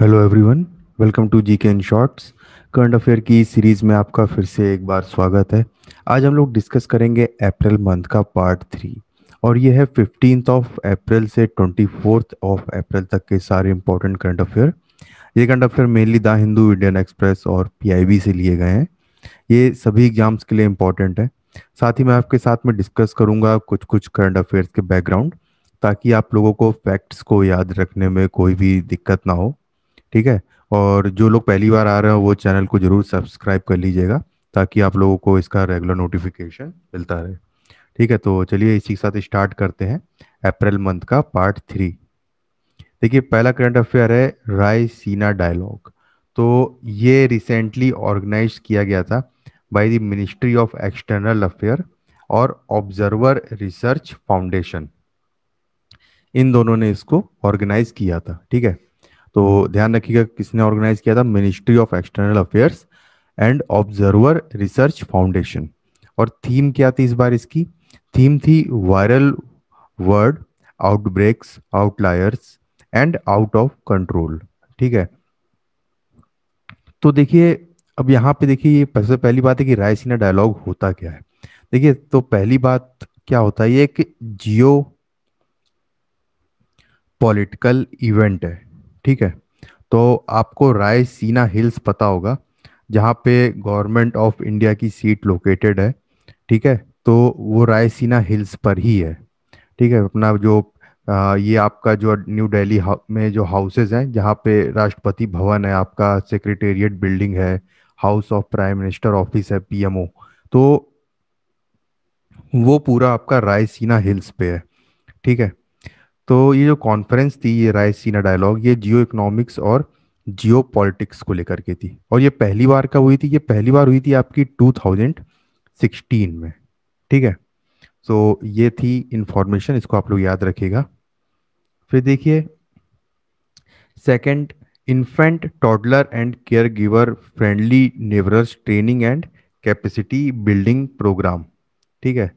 hello everyone welcome to G K in shorts current affair की series में आपका फिर से एक बार स्वागत है आज हम लोग डिस्कस करेंगे अप्रैल मंथ का पार्ट थ्री और ये है फिफ्टीन ऑफ अप्रैल से ट्वेंटी फोर्थ ऑफ अप्रैल तक के सारे इंपॉर्टेंट करंट अफेयर ये current affair mainly the Hindu Indian Express और पी से लिए गए हैं ये सभी एग्जाम्स के लिए इम्पॉर्टेंट है साथ ही मैं आपके साथ में डिस्कस करूँगा कुछ कुछ करंट अफेयर्स के बैकग्राउंड ताकि आप लोगों को फैक्ट्स को याद रखने में कोई भी दिक्कत ना हो ठीक है और जो लोग पहली बार आ रहे हो वो चैनल को जरूर सब्सक्राइब कर लीजिएगा ताकि आप लोगों को इसका रेगुलर नोटिफिकेशन मिलता रहे ठीक है तो चलिए इसी के साथ स्टार्ट करते हैं अप्रैल मंथ का पार्ट थ्री देखिए पहला करंट अफेयर है रायसीना डायलॉग तो ये रिसेंटली ऑर्गेनाइज किया गया था by the ministry of external affair और ऑब्जर्वर रिसर्च फाउंडेशन इन दोनों ने इसको ऑर्गेनाइज किया था ठीक है तो ध्यान रखिएगा किसने ऑर्गेनाइज किया था ministry of external affairs and observer research foundation और थीम क्या थी इस बार इसकी थीम थी viral world outbreaks outliers and out of control ठीक है तो देखिए अब यहाँ पे देखिए ये सबसे पहली बात है कि रायसीना डायलॉग होता क्या है देखिए तो पहली बात क्या होता है ये एक जियो पॉलिटिकल इवेंट है ठीक है तो आपको रायसीना हिल्स पता होगा जहाँ पे गवर्नमेंट ऑफ इंडिया की सीट लोकेटेड है ठीक है तो वो रायसीना हिल्स पर ही है ठीक है अपना जो आ, ये आपका जो न्यू दिल्ली में जो हाउसेज हैं जहाँ पे राष्ट्रपति भवन है आपका सेक्रेटेरिएट बिल्डिंग है house of prime minister office है पीएमओ तो वो पूरा आपका रायसीना हिल्स पे है ठीक है तो ये जो कॉन्फ्रेंस थी ये रायसीना डायलॉग ये जियो इकोनॉमिक्स और जियो पॉलिटिक्स को लेकर के थी और ये पहली बार का हुई थी ये पहली बार हुई थी आपकी 2016 में ठीक है सो so, ये थी इंफॉर्मेशन इसको आप लोग याद रखेगा फिर देखिए second infant toddler and caregiver friendly neighbourhood training and capacity building programme ठीक है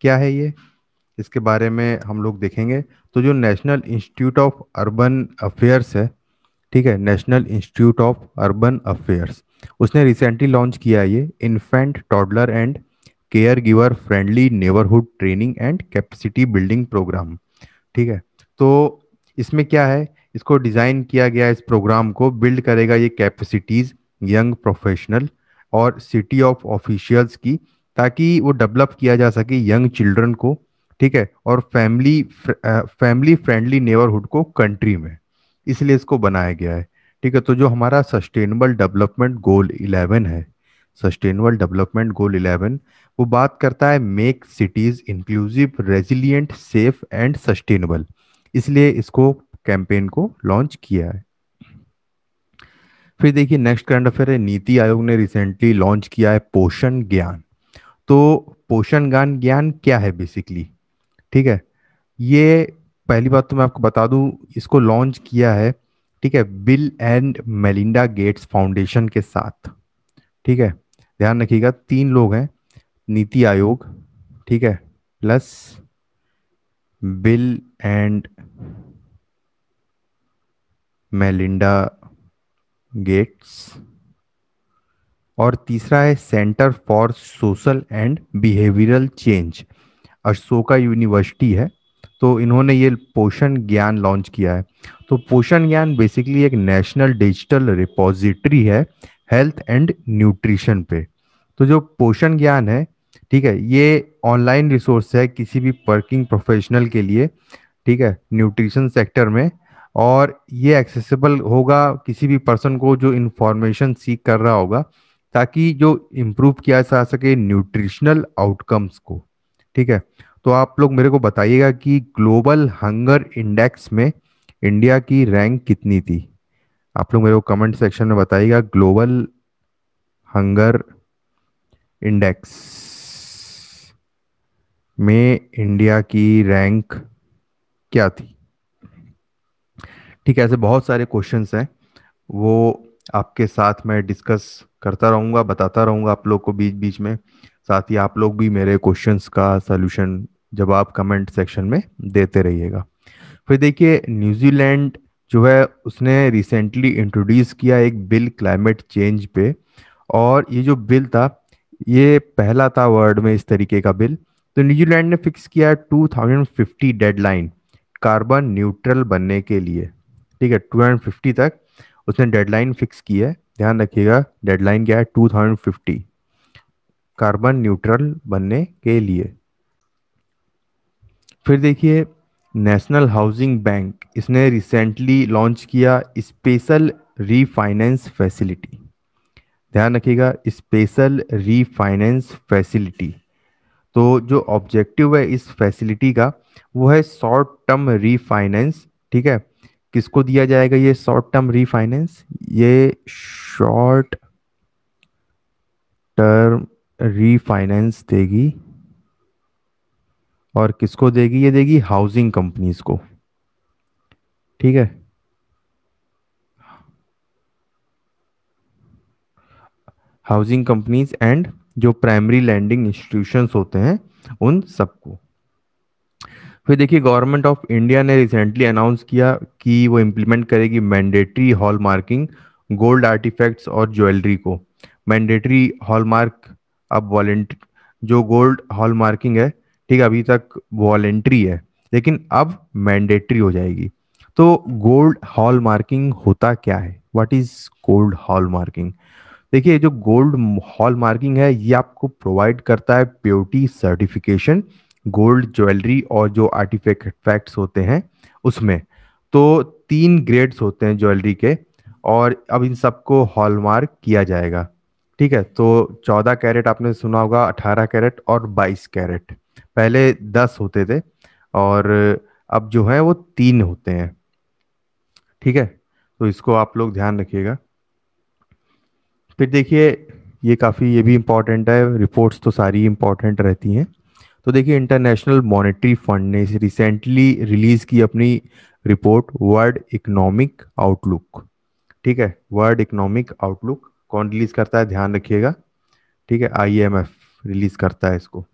क्या है ये इसके बारे में हम लोग देखेंगे तो जो national institute of urban affairs है ठीक है national institute of urban affairs उसने रिसेंटली लॉन्च किया ये infant toddler and caregiver friendly neighbourhood training and capacity building programme ठीक है तो इसमें क्या है इसको डिज़ाइन किया गया इस प्रोग्राम को बिल्ड करेगा ये कैपेसिटीज़ यंग प्रोफेशनल और सिटी ऑफ ऑफिशियल्स की ताकि वो डेवलप किया जा सके यंग चिल्ड्रन को ठीक है और फैमिली फैमिली फ्रेंडली नेबरहुड को कंट्री में इसलिए इसको बनाया गया है ठीक है तो जो हमारा सस्टेनेबल डेवलपमेंट गोल इलेवन है सस्टेनेबल डेवलपमेंट गोल इलेवन वो बात करता है make cities inclusive resilient safe and sustainable इसलिए इसको कैंपेन को लॉन्च किया है फिर देखिए नेक्स्ट करंट अफेयर है नीति आयोग ने रिसेंटली लॉन्च किया है पोषण ज्ञान तो पोषण ज्ञान ज्ञान क्या है बेसिकली ठीक है ये पहली बात तो मैं आपको बता दूं इसको लॉन्च किया है ठीक है Bill and Melinda Gates foundation के साथ ठीक है ध्यान रखिएगा तीन लोग हैं नीति आयोग ठीक है plus Bill and Melinda Gates और तीसरा है centre for social and behavioural change Ashoka university है तो इन्होंने ये पोषण ज्ञान लॉन्च किया है तो पोषण ज्ञान बेसिकली एक नेशनल डिजिटल रिपोजिटरी है हेल्थ एंड न्यूट्रिशन पे तो जो पोषण ज्ञान है ठीक है ये ऑनलाइन रिसोर्स है किसी भी वर्किंग प्रोफेशनल के लिए ठीक है न्यूट्रिशन सेक्टर में और ये एक्सेसिबल होगा किसी भी पर्सन को जो इंफॉर्मेशन सीख कर रहा होगा ताकि जो इम्प्रूव किया जा सके न्यूट्रिशनल आउटकम्स को ठीक है तो आप लोग मेरे को बताइएगा कि ग्लोबल हंगर इंडेक्स में इंडिया की रैंक कितनी थी आप लोग मेरे को कमेंट सेक्शन में बताइएगा ग्लोबल हंगर इंडेक्स में इंडिया की रैंक क्या थी ठीक है ऐसे बहुत सारे क्वेश्चंस हैं वो आपके साथ मैं डिस्कस करता रहूंगा बताता रहूंगा आप लोग को बीच बीच में साथ ही आप लोग भी मेरे क्वेश्चंस का सोल्यूशन जवाब कमेंट सेक्शन में देते रहिएगा फिर देखिए न्यूजीलैंड जो है उसने रिसेंटली इंट्रोड्यूस किया एक बिल क्लाइमेट चेंज पे और ये जो बिल था ये पहला था वर्ल्ड में इस तरीके का बिल तो न्यूजीलैंड ने फिक्स किया 2050 डेडलाइन कार्बन न्यूट्रल बनने के लिए ठीक है 2050 तक उसने डेडलाइन फिक्स की है ध्यान रखिएगा डेडलाइन क्या है 2050 कार्बन न्यूट्रल बनने के लिए फिर देखिए नेशनल हाउसिंग बैंक इसने रिसेंटली लॉन्च किया स्पेशल रीफाइनेंस फैसिलिटी ध्यान रखिएगा स्पेशल रीफाइनेंस फैसिलिटी तो जो ऑब्जेक्टिव है इस फैसिलिटी का वो है शॉर्ट टर्म रीफाइनेंस ठीक है किसको दिया जाएगा ये शॉर्ट टर्म रीफाइनेंस ये शॉर्ट टर्म रीफाइनेंस देगी और किसको देगी ये देगी हाउसिंग कंपनीज को ठीक है हाउसिंग कंपनीज एंड जो प्राइमरी लैंडिंग इंस्टीट्यूशंस होते हैं उन सबको फिर देखिए गवर्नमेंट ऑफ इंडिया ने रिसेंटली अनाउंस किया कि वो इम्प्लीमेंट करेगी mandatory hallmarking gold artefacts और ज्वेलरी को मैंडेटरी हॉलमार्क अब वॉलेंट जो गोल्ड हॉल मार्किंग है ठीक है अभी तक वॉलेंट्री है लेकिन अब मैंडेटरी हो जाएगी तो गोल्ड हॉल मार्किंग होता क्या है what is gold hallmarking देखिए जो गोल्ड हॉल मार्किंग है ये आपको प्रोवाइड करता है प्योरिटी सर्टिफिकेशन गोल्ड ज्वेलरी और जो आर्टिफैक्ट फैक्ट्स होते हैं उसमें तो तीन ग्रेड्स होते हैं ज्वेलरी के और अब इन सबको हॉलमार्क किया जाएगा ठीक है तो चौदह कैरेट आपने सुना होगा अठारह कैरेट और बाईस कैरेट पहले दस होते थे और अब जो है वो तीन होते हैं ठीक है तो इसको आप लोग ध्यान रखिएगा फिर देखिए ये काफ़ी ये भी इम्पॉर्टेंट है रिपोर्ट्स तो सारी इम्पॉर्टेंट रहती हैं तो देखिए इंटरनेशनल मॉनेटरी फंड ने रिसेंटली रिलीज की अपनी रिपोर्ट वर्ल्ड इकोनॉमिक आउटलुक ठीक है वर्ल्ड इकोनॉमिक आउटलुक कौन रिलीज करता है ध्यान रखिएगा ठीक है आईएमएफ e रिलीज करता है इसको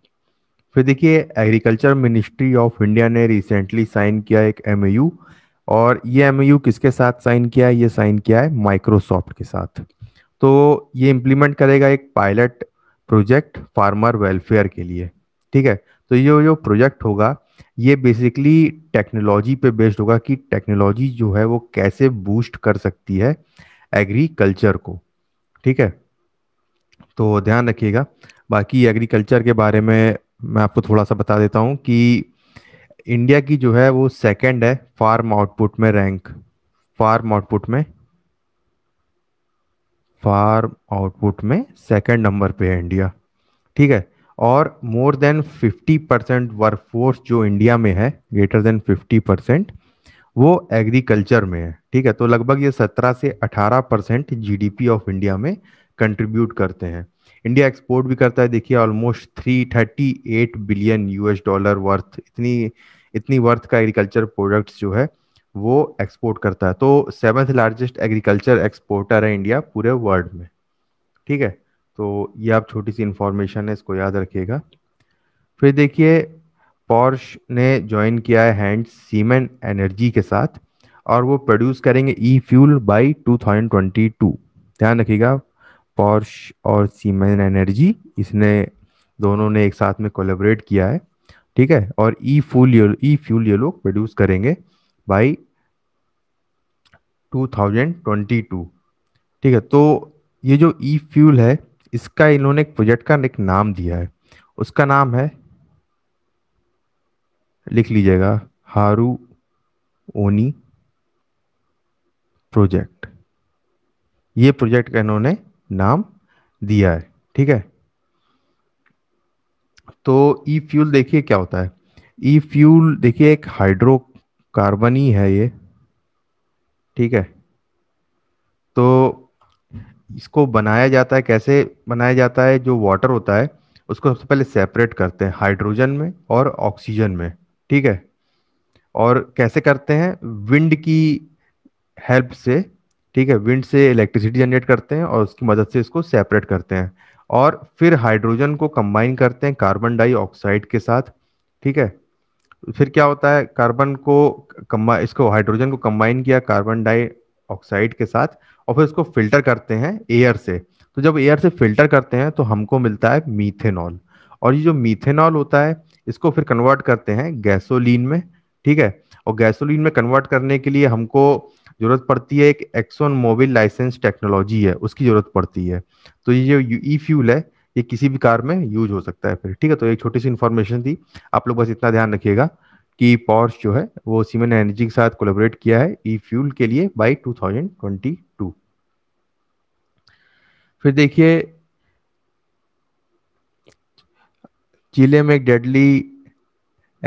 फिर देखिए एग्रीकल्चर मिनिस्ट्री ऑफ इंडिया ने रिसेंटली साइन किया एक एम और ये एम किसके साथ साइन किया है ये साइन किया है माइक्रोसॉफ्ट के साथ तो ये इम्प्लीमेंट करेगा एक पायलट प्रोजेक्ट फार्मर वेलफेयर के लिए ठीक है तो ये जो प्रोजेक्ट होगा ये बेसिकली टेक्नोलॉजी पे बेस्ड होगा कि टेक्नोलॉजी जो है वो कैसे बूस्ट कर सकती है एग्रीकल्चर को ठीक है तो ध्यान रखिएगा बाकी एग्रीकल्चर के बारे में मैं आपको थोड़ा सा बता देता हूँ कि इंडिया की जो है वो सेकंड है फार्म आउटपुट में रैंक फार्म आउटपुट में फार्म आउटपुट में सेकंड नंबर पे है इंडिया ठीक है और मोर देन 50 परसेंट वर्कफोर्स जो इंडिया में है ग्रेटर देन 50 परसेंट वो एग्रीकल्चर में है ठीक है तो लगभग ये 17 से 18 परसेंट जी ऑफ इंडिया में कंट्रीब्यूट करते हैं इंडिया एक्सपोर्ट भी करता है देखिए almost three thirty eight billion US dollar worth इतनी इतनी वर्थ का एग्रीकल्चर प्रोडक्ट्स जो है वो एक्सपोर्ट करता है तो सेवन्थ लार्जेस्ट एग्रीकल्चर एक्सपोर्टर है इंडिया पूरे वर्ल्ड में ठीक है तो ये आप छोटी सी इंफॉर्मेशन है इसको याद रखिएगा फिर देखिए पॉर्श ने ज्वाइन किया है हैंड सीमेंट एनर्जी के साथ और वो प्रोड्यूस करेंगे ई फ्यूल बाई 2022 ध्यान रखिएगा पॉर्श और सीमेंट एनर्जी इसने दोनों ने एक साथ में कोलेबरेट किया है ठीक है और ई फ्यूल ई फ्यूल ये लोग प्रोड्यूस करेंगे बाई 2022 ठीक है तो ये जो ई फ्यूल है इसका इन्होंने एक प्रोजेक्ट का एक नाम दिया है उसका नाम है लिख लीजिएगा हारू ओनी प्रोजेक्ट ये प्रोजेक्ट का इन्होंने नाम दिया है ठीक है तो ई फ्यूल देखिए क्या होता है ई फ्यूल देखिए एक हाइड्रोकार्बन ही है ये ठीक है तो इसको बनाया जाता है कैसे बनाया जाता है जो वाटर होता है उसको सबसे पहले सेपरेट करते हैं हाइड्रोजन में और ऑक्सीजन में ठीक है और कैसे करते हैं विंड की हेल्प से ठीक है विंड से इलेक्ट्रिसिटी जनरेट करते हैं और उसकी मदद से इसको सेपरेट करते हैं और फिर हाइड्रोजन को कंबाइन करते हैं कार्बन डाइऑक्साइड के साथ ठीक है फिर क्या होता है कार्बन को कम्बा इसको हाइड्रोजन को कंबाइन किया कार्बन डाइऑक्साइड के साथ और फिर इसको फिल्टर करते हैं एयर से तो जब एयर से फिल्टर करते हैं तो हमको मिलता है मीथेनॉल और ये जो मीथेनॉल होता है इसको फिर कन्वर्ट करते हैं गैसोलीन में ठीक है और गैसोलीन में कन्वर्ट करने के लिए हमको जरूरत पड़ती है एक एक्सोन मोबिल लाइसेंस टेक्नोलॉजी है उसकी जरूरत पड़ती है तो ये जो ई फ्यूल है ये किसी भी कार में यूज हो सकता है फिर ठीक है तो एक छोटी सी इन्फॉर्मेशन थी आप लोग बस इतना ध्यान रखिएगा कि पॉर्स जो है वो सीमेंट एनर्जी के साथ कोलेबोरेट किया है ई फ्यूल के लिए बाई टू फिर देखिए चिले में एक डेडली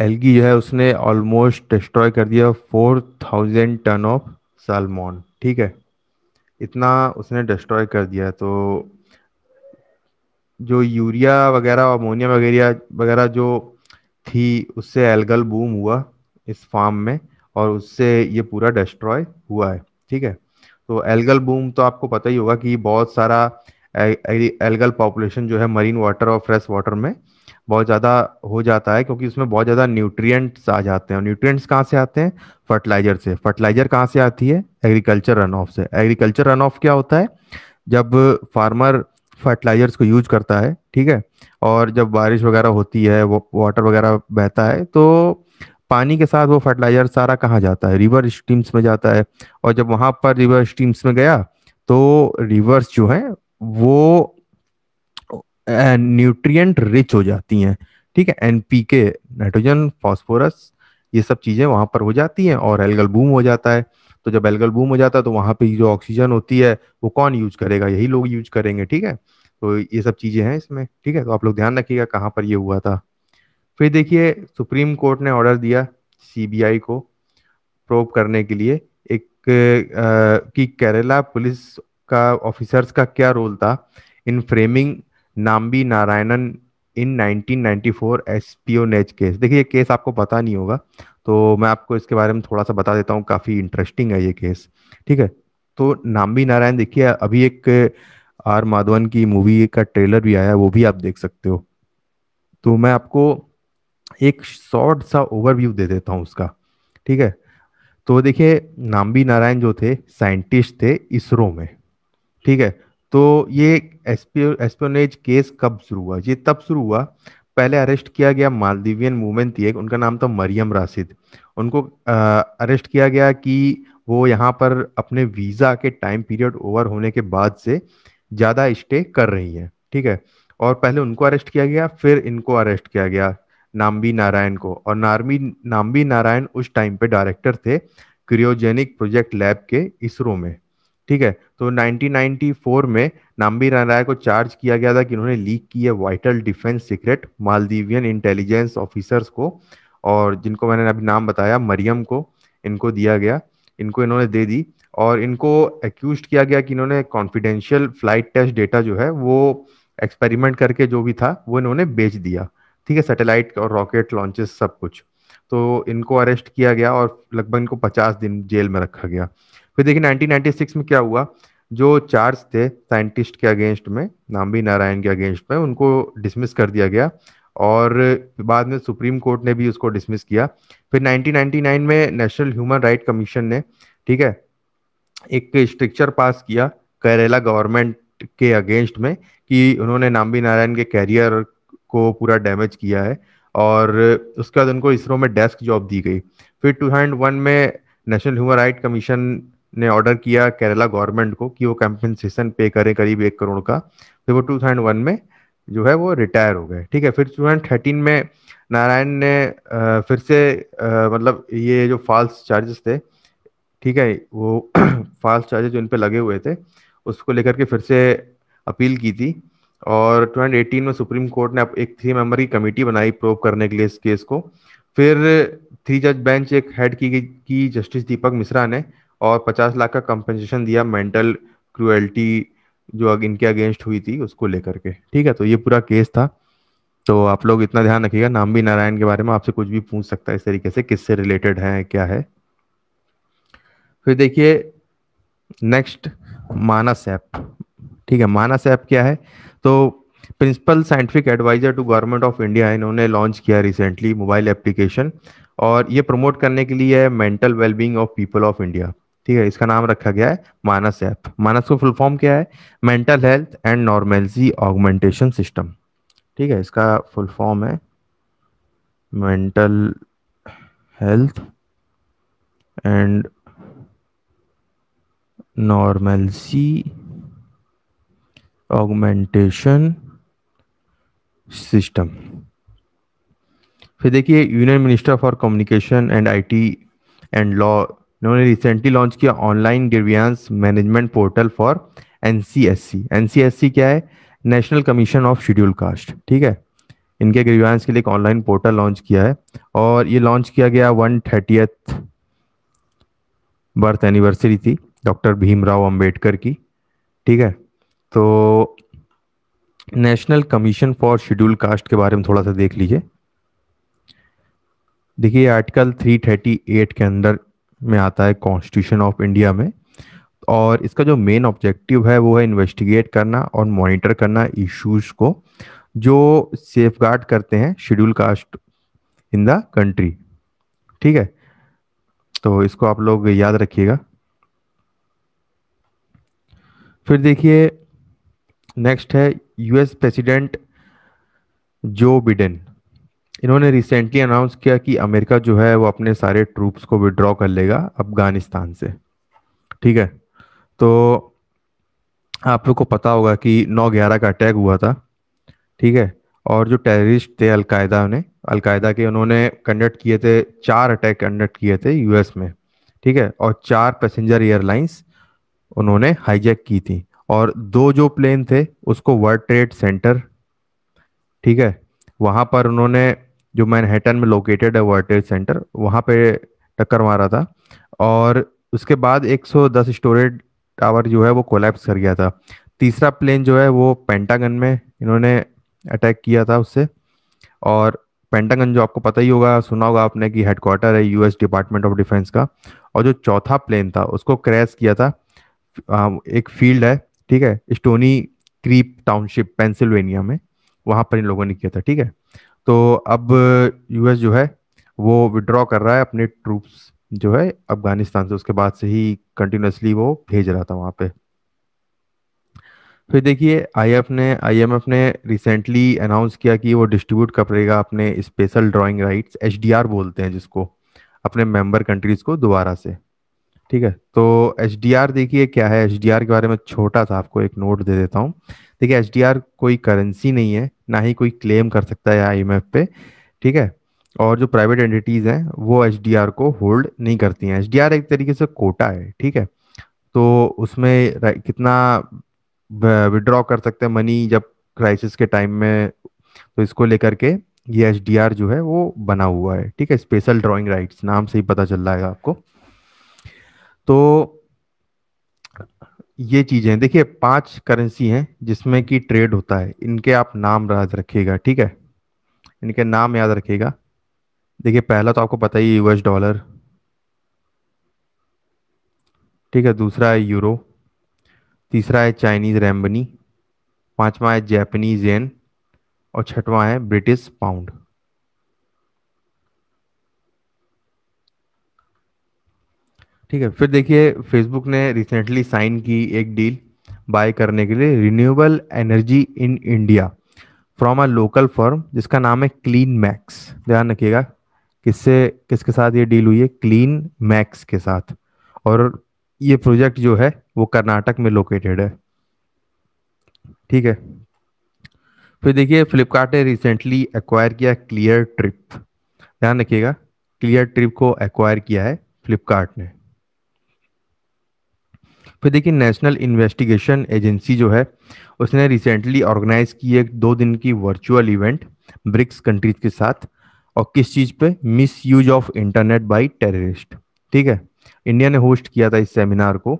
एल्गी जो है उसने ऑलमोस्ट डिस्ट्रॉय कर दिया four thousand ton of salmon ठीक है इतना उसने डिस्ट्रॉय कर दिया तो जो यूरिया वगैरह अमोनिया वगैरह वगैरह जो थी उससे एल्गल बूम हुआ इस फार्म में और उससे ये पूरा डिस्ट्रॉय हुआ है ठीक है तो एल्गल बूम तो आपको पता ही होगा कि बहुत सारा एल्गल पॉपुलेशन जो है मरीन वाटर और फ्रेश वाटर में बहुत ज़्यादा हो जाता है क्योंकि उसमें बहुत ज़्यादा न्यूट्रिएंट्स आ जाते हैं न्यूट्रिएंट्स कहाँ से आते हैं फर्टिलाइजर से फर्टिलाइजर कहाँ से आती है एग्रीकल्चर रन ऑफ से एग्रीकल्चर रन ऑफ क्या होता है जब फार्मर फर्टिलाइजर्स को यूज करता है ठीक है और जब बारिश वगैरह होती है वो वाटर वगैरह बहता है तो पानी के साथ वो फर्टिलाइजर सारा कहाँ जाता है रिवर स्ट्रीम्स में जाता है और जब वहाँ पर रिवर स्ट्रीम्स में गया तो रिवर्स जो है वो न्यूट्रिएंट रिच हो जाती हैं ठीक है एनपीके नाइट्रोजन फास्फोरस ये सब चीजें वहां पर हो जाती हैं और एल्गल बूम हो जाता है तो जब एल्गल बूम हो जाता है तो वहां पे जो ऑक्सीजन होती है वो कौन यूज करेगा यही लोग यूज करेंगे ठीक है तो ये सब चीजें हैं इसमें ठीक है तो आप लोग ध्यान रखिएगा कहाँ पर ये हुआ था फिर देखिए सुप्रीम कोर्ट ने ऑर्डर दिया सीबीआई को प्रोब करने के लिए एक कि केरला पुलिस का ऑफिसर्स का क्या रोल था in framing Nambi Narayanan in 1994 espionage case देखिए ये केस आपको पता नहीं होगा तो मैं आपको इसके बारे में थोड़ा सा बता देता हूँ काफ़ी इंटरेस्टिंग है ये केस ठीक है तो नाम्बी नारायण देखिए अभी एक आर माधवन की मूवी का ट्रेलर भी आया वो भी आप देख सकते हो तो मैं आपको एक शॉर्ट सा ओवरव्यू दे देता हूँ उसका ठीक है तो देखिए नाम्बी नारायण जो थे साइंटिस्ट थे इसरो में ठीक है तो ये एस्पियोनेज केस कब शुरू हुआ ये तब शुरू हुआ पहले अरेस्ट किया गया मालदीवियन मूवमेंट थी एक उनका नाम था मरियम राशिद उनको आ, अरेस्ट किया गया कि वो यहाँ पर अपने वीज़ा के टाइम पीरियड ओवर होने के बाद से ज़्यादा स्टे कर रही हैं ठीक है और पहले उनको अरेस्ट किया गया फिर इनको अरेस्ट किया गया नाम्बी नारायण को और नार्मी नाम्बी नारायण उस टाइम पे डायरेक्टर थे क्रियोजेनिक प्रोजेक्ट लैब के इसरो में ठीक है तो 1994 में नाम्बी राय को चार्ज किया गया था कि उन्होंने लीक की है vital defence secret Maldivian intelligence officers को और जिनको मैंने अभी नाम बताया मरियम को इनको दिया गया इनको इन्होंने दे दी और इनको एक्यूज किया गया कि इन्होंने कॉन्फिडेंशियल फ्लाइट टेस्ट डेटा जो है वो एक्सपेरिमेंट करके जो भी था वो इन्होंने बेच दिया ठीक है सैटेलाइट और रॉकेट लॉन्चेस सब कुछ तो इनको अरेस्ट किया गया और लगभग इनको पचास दिन जेल में रखा गया फिर देखिए 1996 में क्या हुआ जो चार्ज थे साइंटिस्ट के अगेंस्ट में नाम्बी नारायण के अगेंस्ट में उनको डिसमिस कर दिया गया और बाद में सुप्रीम कोर्ट ने भी उसको डिसमिस किया फिर 1999 में नेशनल ह्यूमन राइट कमीशन ने ठीक है एक स्ट्रिक्चर पास किया केरला गवर्नमेंट के अगेंस्ट में कि उन्होंने नाम्बी नारायण के कैरियर को पूरा डैमेज किया है और उसके बाद उनको इसरो में डेस्क जॉब दी गई फिर टू में नेशनल ह्यूमन राइट कमीशन ने ऑर्डर किया केरला गवर्नमेंट को कि वो कंपनसेशन पे करें करीब एक करोड़ का तो वो टू थाउजेंड वन में जो है वो रिटायर हो गए ठीक है फिर टू थाउजेंड थर्टीन में नारायण ने आ, फिर से आ, मतलब ये जो फॉल्स चार्जेस थे ठीक है वो फॉल्स चार्जेस जो इन पर लगे हुए थे उसको लेकर के फिर से अपील की थी और 2018 में सुप्रीम कोर्ट ने एक थ्री मेंबर की कमेटी बनाई प्रोव करने के लिए इस केस को फिर थ्री जज बेंच एक हेड की गई की जस्टिस दीपक मिश्रा ने और पचास लाख का कंपनसेशन दिया मेंटल क्रुएल्टी जो इनके अगेंस्ट हुई थी उसको लेकर के ठीक है तो ये पूरा केस था तो आप लोग इतना ध्यान रखिएगा नाम भी नारायण के बारे में आपसे कुछ भी पूछ सकता है इस तरीके से किससे रिलेटेड है क्या है फिर देखिए नेक्स्ट मानस ऐप ठीक है मानस ऐप क्या है तो principal scientific adviser to government of India इन्होंने लॉन्च किया रिसेंटली मोबाइल एप्लीकेशन और ये प्रमोट करने के लिए है mental wellbeing of people of India ठीक है इसका नाम रखा गया है मानस ऐप मानस को फुल फॉर्म क्या है mental health and normality augmentation system ठीक है इसका फुल फॉर्म है mental health and normalcy augmentation system फिर देखिए union minister for communication and IT and law इन्होंने रिसेंटली लॉन्च किया online grievance management portal for NCSC NCSC क्या है national commission of schedule caste ठीक है इनके ग्रीवियांस के लिए एक ऑनलाइन पोर्टल लॉन्च किया है और ये लॉन्च किया गया वन थर्टियथ बर्थ एनिवर्सरी थी डॉक्टर भीमराव अंबेडकर की ठीक है तो national commission for schedule caste के बारे में थोड़ा सा देख लीजिए देखिए आर्टिकल 338 के अंदर में आता है कॉन्स्टिट्यूशन ऑफ इंडिया में और इसका जो मेन ऑब्जेक्टिव है वो है इन्वेस्टिगेट करना और मॉनिटर करना इश्यूज को जो सेफ करते हैं schedule caste in the country ठीक है तो इसको आप लोग याद रखिएगा फिर देखिए नेक्स्ट है यूएस प्रेसिडेंट जो बिडेन इन्होंने रिसेंटली अनाउंस किया कि अमेरिका जो है वो अपने सारे ट्रूप्स को विड्रॉ कर लेगा अफगानिस्तान से ठीक है तो आप लोग को पता होगा कि नौ ग्यारह का अटैक हुआ था ठीक है और जो टेररिस्ट थे अलकायदा ने अलकायदा के उन्होंने कंडक्ट किए थे चार अटैक कंडक्ट किए थे यूएस में ठीक है और चार पैसेंजर एयरलाइंस उन्होंने हाईजैक की थी और दो जो प्लेन थे उसको वर्ल्ड ट्रेड सेंटर ठीक है वहां पर उन्होंने जो मैनहेटन में लोकेटेड है वर्ल्ड ट्रेड सेंटर वहाँ पे टक्कर मारा था और उसके बाद 110 स्टोरेज टावर जो है वो कोलैप्स कर गया था तीसरा प्लेन जो है वो पेंटागन में इन्होंने अटैक किया था उससे और पेंटागन जो आपको पता ही होगा सुना होगा आपने कि हेडक्वार्टर है यूएस डिपार्टमेंट ऑफ डिफेंस का और जो चौथा प्लेन था उसको क्रैश किया था एक फील्ड है ठीक है स्टोनी क्रीप टाउनशिप पेंसिल्वेनिया में वहाँ पर इन लोगों ने किया था ठीक है तो अब यूएस जो है वो विड्रॉ कर रहा है अपने ट्रूप्स जो है अफगानिस्तान से उसके बाद से ही कंटिन्यूसली वो भेज रहा था वहाँ पे फिर देखिए आईएफ ने आईएमएफ ने रिसेंटली अनाउंस किया कि वो डिस्ट्रीब्यूट करेगा अपने स्पेशल ड्राइंग राइट्स एचडीआर बोलते हैं जिसको अपने मेंबर कंट्रीज को दोबारा से ठीक है तो एच देखिए क्या है एच के बारे में छोटा सा आपको एक नोट दे देता हूँ देखिए एच कोई करेंसी नहीं है ना ही कोई क्लेम कर सकता है आई पे ठीक है और जो प्राइवेट एंटिटीज़ हैं वो एच को होल्ड नहीं करती हैं एच एक तरीके से कोटा है ठीक है तो उसमें कितना विड्रॉ कर सकते हैं मनी जब क्राइसिस के टाइम में तो इसको लेकर के ये एच जो है वो बना हुआ है ठीक है स्पेशल ड्राइंग राइट्स नाम से ही पता चल रहा है आपको तो ये चीजें देखिए पांच करेंसी हैं जिसमें कि ट्रेड होता है इनके आप नाम याद रखिएगा ठीक है इनके नाम याद रखिएगा देखिए पहला तो आपको पता ही यूएस डॉलर ठीक है दूसरा है यूरो तीसरा है चाइनीज रैम्बनी पांचवा है जैपनीज येन और छठवां है ब्रिटिश पाउंड ठीक है फिर देखिए फेसबुक ने रिसेंटली साइन की एक डील बाय करने के लिए renewable energy in India from a local firm जिसका नाम है क्लीन मैक्स ध्यान रखिएगा किससे किसके साथ ये डील हुई है क्लीन मैक्स के साथ और ये प्रोजेक्ट जो है वो कर्नाटक में लोकेटेड है ठीक है फिर देखिए फ्लिपकार्ट ने रिसेंटली एक्वायर किया क्लियर ट्रिप ध्यान रखिएगा क्लियर ट्रिप को एक्वायर किया है फ्लिपकार्ट ने फिर देखिए नेशनल इन्वेस्टिगेशन एजेंसी जो है उसने रिसेंटली ऑर्गेनाइज की एक दो दिन की वर्चुअल इवेंट ब्रिक्स कंट्रीज के साथ और किस चीज पे misuse of internet by terrorist ठीक है इंडिया ने होस्ट किया था इस सेमिनार को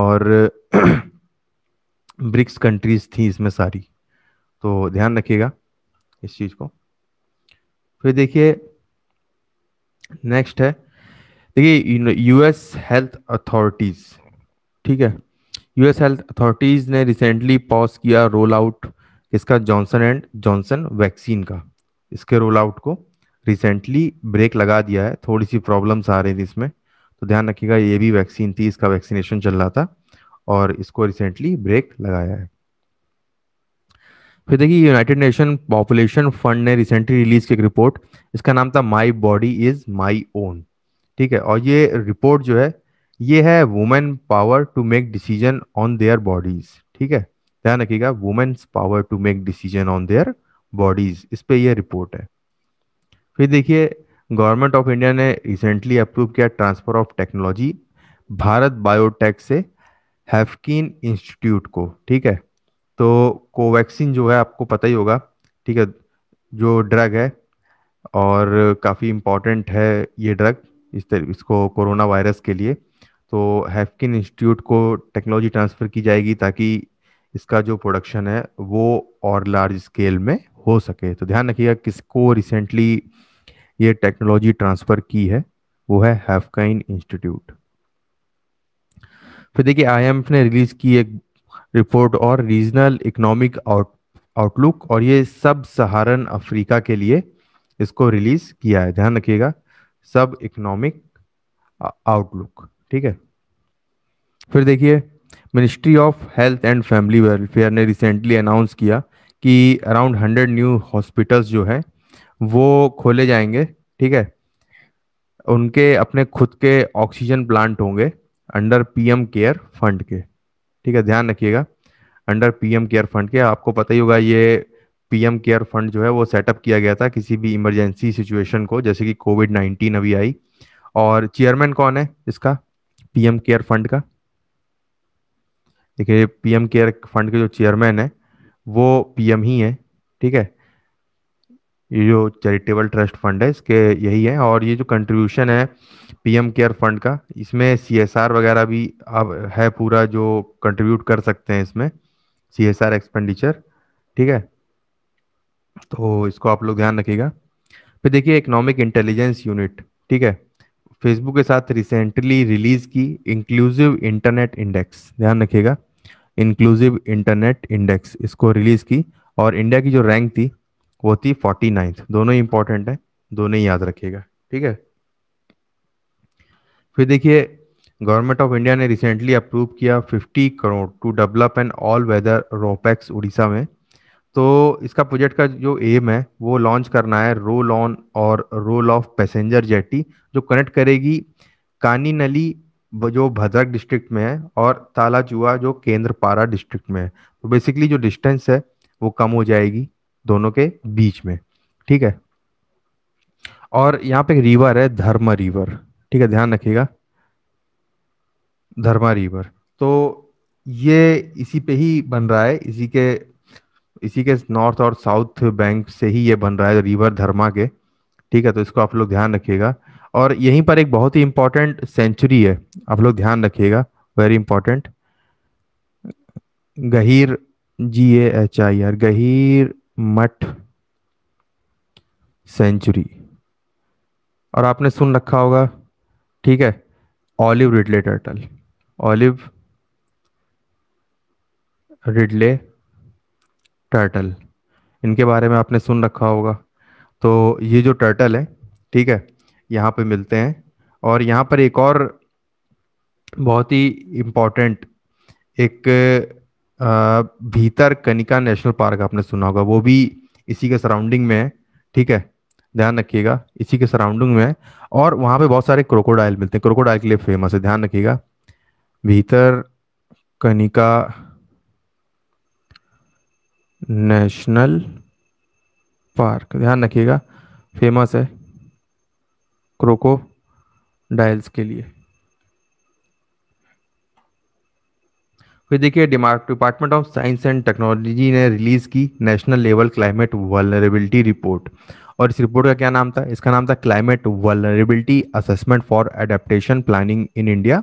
और ब्रिक्स कंट्रीज थी इसमें सारी तो ध्यान रखिएगा इस चीज को फिर देखिए नेक्स्ट है देखिए यूएस हेल्थ अथॉरिटीज ठीक है यूएस हेल्थ अथॉरिटीज ने रिसेंटली पॉज किया रोल आउट इसका जॉनसन एंड जॉनसन वैक्सीन का इसके रोल आउट को रिसेंटली ब्रेक लगा दिया है थोड़ी सी प्रॉब्लम्स आ रही थी इसमें तो ध्यान रखिएगा ये भी वैक्सीन थी इसका वैक्सीनेशन चल रहा था और इसको रिसेंटली ब्रेक लगाया है फिर देखिए यूनाइटेड नेशन पॉपुलेशन फंड ने रिसेंटली रिलीज की एक रिपोर्ट इसका नाम था my body is my own ठीक है और ये रिपोर्ट जो है ये है women power to make decision on their bodies ठीक है ध्यान रखिएगा women's power to make decision on their bodies इस पे यह रिपोर्ट है फिर देखिए गवर्नमेंट ऑफ इंडिया ने रिसेंटली अप्रूव किया transfer of technology Bharat biotech से हैफकिन इंस्टीट्यूट को ठीक है तो कोवैक्सीन जो है आपको पता ही होगा ठीक है जो ड्रग है और काफ़ी इम्पोर्टेंट है ये ड्रग इस तरह इसको कोरोना वायरस के लिए तो हैफकिन इंस्टीट्यूट को टेक्नोलॉजी ट्रांसफ़र की जाएगी ताकि इसका जो प्रोडक्शन है वो और लार्ज स्केल में हो सके तो ध्यान रखिएगा किसको रिसेंटली ये टेक्नोलॉजी ट्रांसफ़र की है वो है हैफकाइन इंस्टीट्यूट फिर देखिए आईएमएफ ने रिलीज की एक रिपोर्ट और रीजनल इकोनॉमिक आउट आउटलुक और ये सब सहारन अफ्रीका के लिए इसको रिलीज किया है ध्यान रखिएगा सब इकोनॉमिक आउटलुक ठीक है फिर देखिए ministry of health and family welfare ने रिसेंटली अनाउंस किया कि अराउंड हंड्रेड न्यू हॉस्पिटल्स जो है वो खोले जाएंगे ठीक है उनके अपने खुद के ऑक्सीजन प्लांट होंगे अंडर पीएम केयर फंड के ठीक है ध्यान रखिएगा अंडर पीएम केयर फंड के आपको पता ही होगा ये पीएम केयर फंड जो है वो सेटअप किया गया था किसी भी इमरजेंसी सिचुएशन को जैसे कि कोविड नाइन्टीन अभी आई और चेयरमैन कौन है इसका पीएम केयर फंड का देखिए पीएम केयर फंड के जो चेयरमैन है वो पीएम ही है ठीक है ये जो चैरिटेबल ट्रस्ट फंड है इसके यही है और ये जो कंट्रीब्यूशन है पीएम केयर फंड का इसमें सीएसआर वगैरह भी अब है पूरा जो कंट्रीब्यूट कर सकते हैं इसमें सीएसआर एक्सपेंडिचर ठीक है तो इसको आप लोग ध्यान रखिएगा फिर देखिए इकोनॉमिक इंटेलिजेंस यूनिट ठीक है फेसबुक के साथ रिसेंटली रिलीज की इंक्लूसिव इंटरनेट इंडेक्स ध्यान रखिएगा इंक्लूसिव इंटरनेट इंडेक्स इसको रिलीज की और इंडिया की जो रैंक थी वो थी फोर्टी नाइन्थ दोनों ही इंपॉर्टेंट है दोनों ही याद रखिएगा ठीक है फिर देखिए गवर्नमेंट ऑफ इंडिया ने रिसेंटली अप्रूव किया 50 crore to develop an all weather ropax Orissa में तो इसका प्रोजेक्ट का जो एम है वो लॉन्च करना है रोल ऑन और रोल ऑफ पैसेंजर जेटी जो कनेक्ट करेगी कानी नली जो भद्रक डिस्ट्रिक्ट में है और तालाचुआ जो केंद्रपारा डिस्ट्रिक्ट में है तो बेसिकली जो डिस्टेंस है वो कम हो जाएगी दोनों के बीच में ठीक है और यहाँ पे एक रिवर है धर्मा रिवर ठीक है ध्यान रखिएगा धर्मा रिवर तो ये इसी पे ही बन रहा है इसी के इसी के नॉर्थ और साउथ बैंक से ही ये बन रहा है रिवर धर्मा के ठीक है तो इसको आप लोग ध्यान रखिएगा और यहीं पर एक बहुत ही इंपॉर्टेंट सेंचुरी है आप लोग ध्यान रखिएगा वेरी इंपॉर्टेंट गहीर जी ए एच आई आर गहीर मठ सेंचुरी और आपने सुन रखा होगा ठीक है olive ridley turtle olive ridley turtle इनके बारे में आपने सुन रखा होगा तो ये जो टर्टल है ठीक है यहाँ पे मिलते हैं और यहाँ पर एक और बहुत ही इम्पोर्टेंट एक भीतर कनिका नेशनल पार्क आपने सुना होगा वो भी इसी के सराउंडिंग में है ठीक है ध्यान रखिएगा इसी के सराउंडिंग में है और वहाँ पे बहुत सारे क्रोकोडाइल मिलते हैं क्रोकोडाइल के लिए फेमस है ध्यान रखिएगा भीतर कनिका नेशनल पार्क ध्यान रखिएगा फेमस है क्रोको डायल्स के लिए फिर देखिए department of science and technology ने रिलीज की national level climate vulnerability report और इस रिपोर्ट का क्या नाम था इसका नाम था climate vulnerability assessment for adaptation planning in India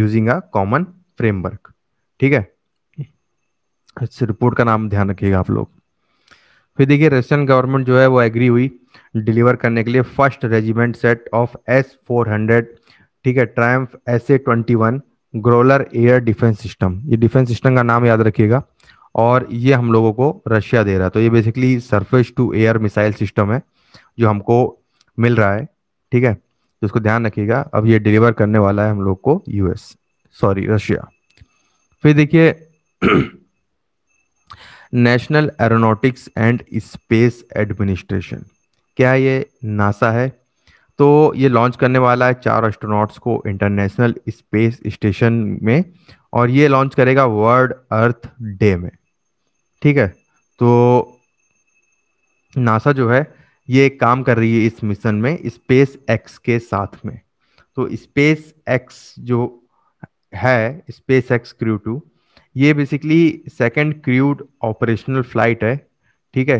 using a common framework ठीक है इस रिपोर्ट का नाम ध्यान रखिएगा आप लोग फिर देखिए रशियन गवर्नमेंट जो है वो एग्री हुई डिलीवर करने के लिए first regiment set of S four hundred ठीक है triumph S A twenty one growler air defence system ये डिफेंस सिस्टम का नाम याद रखिएगा और ये हम लोगों को रशिया दे रहा है तो ये basically surface to air missile system है जो हमको मिल रहा है ठीक है तो इसको ध्यान रखिएगा अब ये डिलीवर करने वाला है हम लोग को यूएस सॉरी रशिया फिर देखिए national aeronautics and space administration क्या ये नासा है तो ये लॉन्च करने वाला है चार एस्ट्रोनॉट्स को इंटरनेशनल स्पेस स्टेशन में और ये लॉन्च करेगा वर्ल्ड अर्थ डे में ठीक है तो नासा जो है ये काम कर रही है इस मिशन में स्पेस एक्स के साथ में तो स्पेस एक्स जो है स्पेस एक्स क्रू टू ये basically second crewed operational flight है ठीक है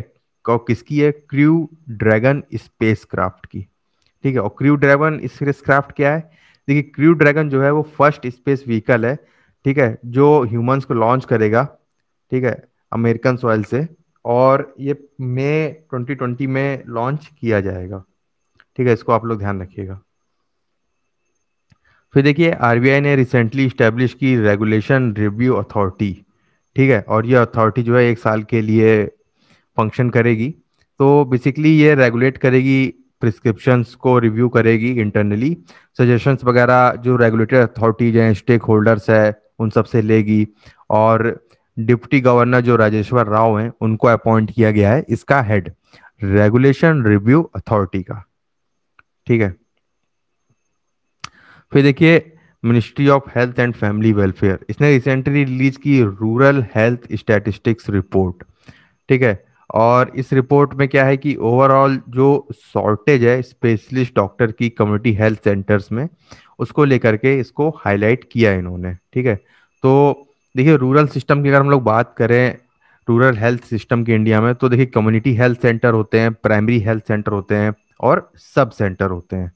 और किसकी है क्रू ड्रैगन स्पेस क्राफ्ट की ठीक है और क्रू ड्रैगन स्पेस क्राफ्ट क्या है देखिए क्रू ड्रैगन जो है वो फर्स्ट स्पेस व्हीकल है ठीक है जो ह्यूमंस को लॉन्च करेगा ठीक है अमेरिकन सॉइल से और ये मई 2020 में लॉन्च किया जाएगा ठीक है इसको आप लोग ध्यान रखिएगा फिर देखिए आरबीआई ने रिसेंटली इस्टेब्लिश की रेगुलेशन रिव्यू अथॉरिटी ठीक है और ये अथॉरिटी जो है एक साल के लिए फंक्शन करेगी तो बेसिकली ये रेगुलेट करेगी प्रिस्क्रिप्शंस को रिव्यू करेगी इंटरनली सजेशंस वगैरह जो रेगुलेटेड अथॉरिटीज हैं स्टेक होल्डर्स है उन सब से लेगी और डिप्टी गवर्नर जो राजेश्वर राव हैं उनको अपॉइंट किया गया है इसका हेड रेगुलेशन रिव्यू अथॉरिटी का ठीक है फिर देखिए ministry of health and family welfare इसने रिसेंटली रिलीज की रूरल हेल्थ स्टैटिस्टिक्स रिपोर्ट ठीक है और इस रिपोर्ट में क्या है कि ओवरऑल जो शॉर्टेज है स्पेशलिस्ट डॉक्टर की कम्युनिटी हेल्थ सेंटर्स में उसको लेकर के इसको हाईलाइट किया इन्होंने ठीक है तो देखिए रूरल सिस्टम की अगर हम लोग बात करें रूरल हेल्थ सिस्टम के इंडिया में तो देखिए कम्युनिटी हेल्थ सेंटर होते हैं प्राइमरी हेल्थ सेंटर होते हैं और सब सेंटर होते हैं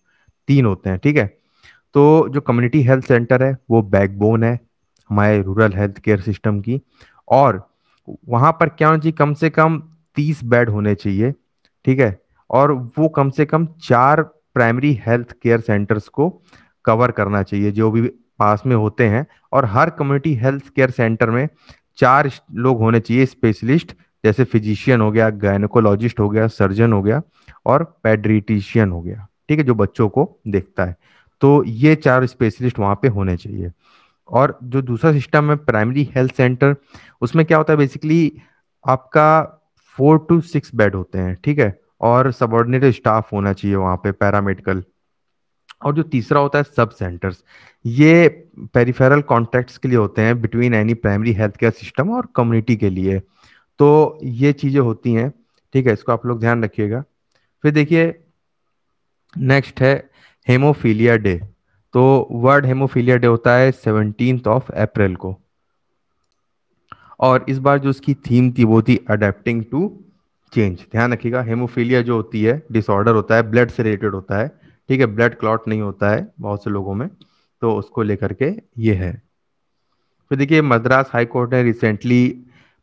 तीन होते हैं ठीक है तो जो कम्युनिटी हेल्थ सेंटर है वो बैकबोन है हमारे रूरल हेल्थ केयर सिस्टम की और वहाँ पर क्या होना चाहिए कम से कम तीस बेड होने चाहिए ठीक है और वो कम से कम चार प्राइमरी हेल्थ केयर सेंटर्स को कवर करना चाहिए जो भी पास में होते हैं और हर कम्युनिटी हेल्थ केयर सेंटर में चार लोग होने चाहिए स्पेशलिस्ट जैसे फिजिशियन हो गया गायनोकोलॉजिस्ट हो गया सर्जन हो गया और पेड्रीटिशियन हो गया ठीक है जो बच्चों को देखता है तो ये चार स्पेशलिस्ट वहाँ पे होने चाहिए और जो दूसरा सिस्टम है प्राइमरी हेल्थ सेंटर उसमें क्या होता है बेसिकली आपका फोर टू सिक्स बेड होते हैं ठीक है और सबॉर्डिनेट स्टाफ होना चाहिए वहाँ पे पैरामेडिकल और जो तीसरा होता है सब सेंटर्स ये पेरिफेरल कॉन्ट्रैक्ट्स के लिए होते हैं between any primary health care system और कम्युनिटी के लिए तो ये चीज़ें होती हैं ठीक है इसको आप लोग ध्यान रखिएगा फिर देखिए नेक्स्ट है हेमोफीलिया डे तो वर्ल्ड हेमोफीलिया डे होता है सेवनटीन ऑफ अप्रैल को और इस बार जो उसकी थीम थी वो थी अडेप्टिंग टू चेंज ध्यान रखिएगा हेमोफीलिया जो होती है डिसऑर्डर होता है ब्लड से रिलेटेड होता है ठीक है ब्लड क्लॉट नहीं होता है बहुत से लोगों में तो उसको लेकर के ये है फिर देखिए मद्रास हाई कोर्ट ने रिसेंटली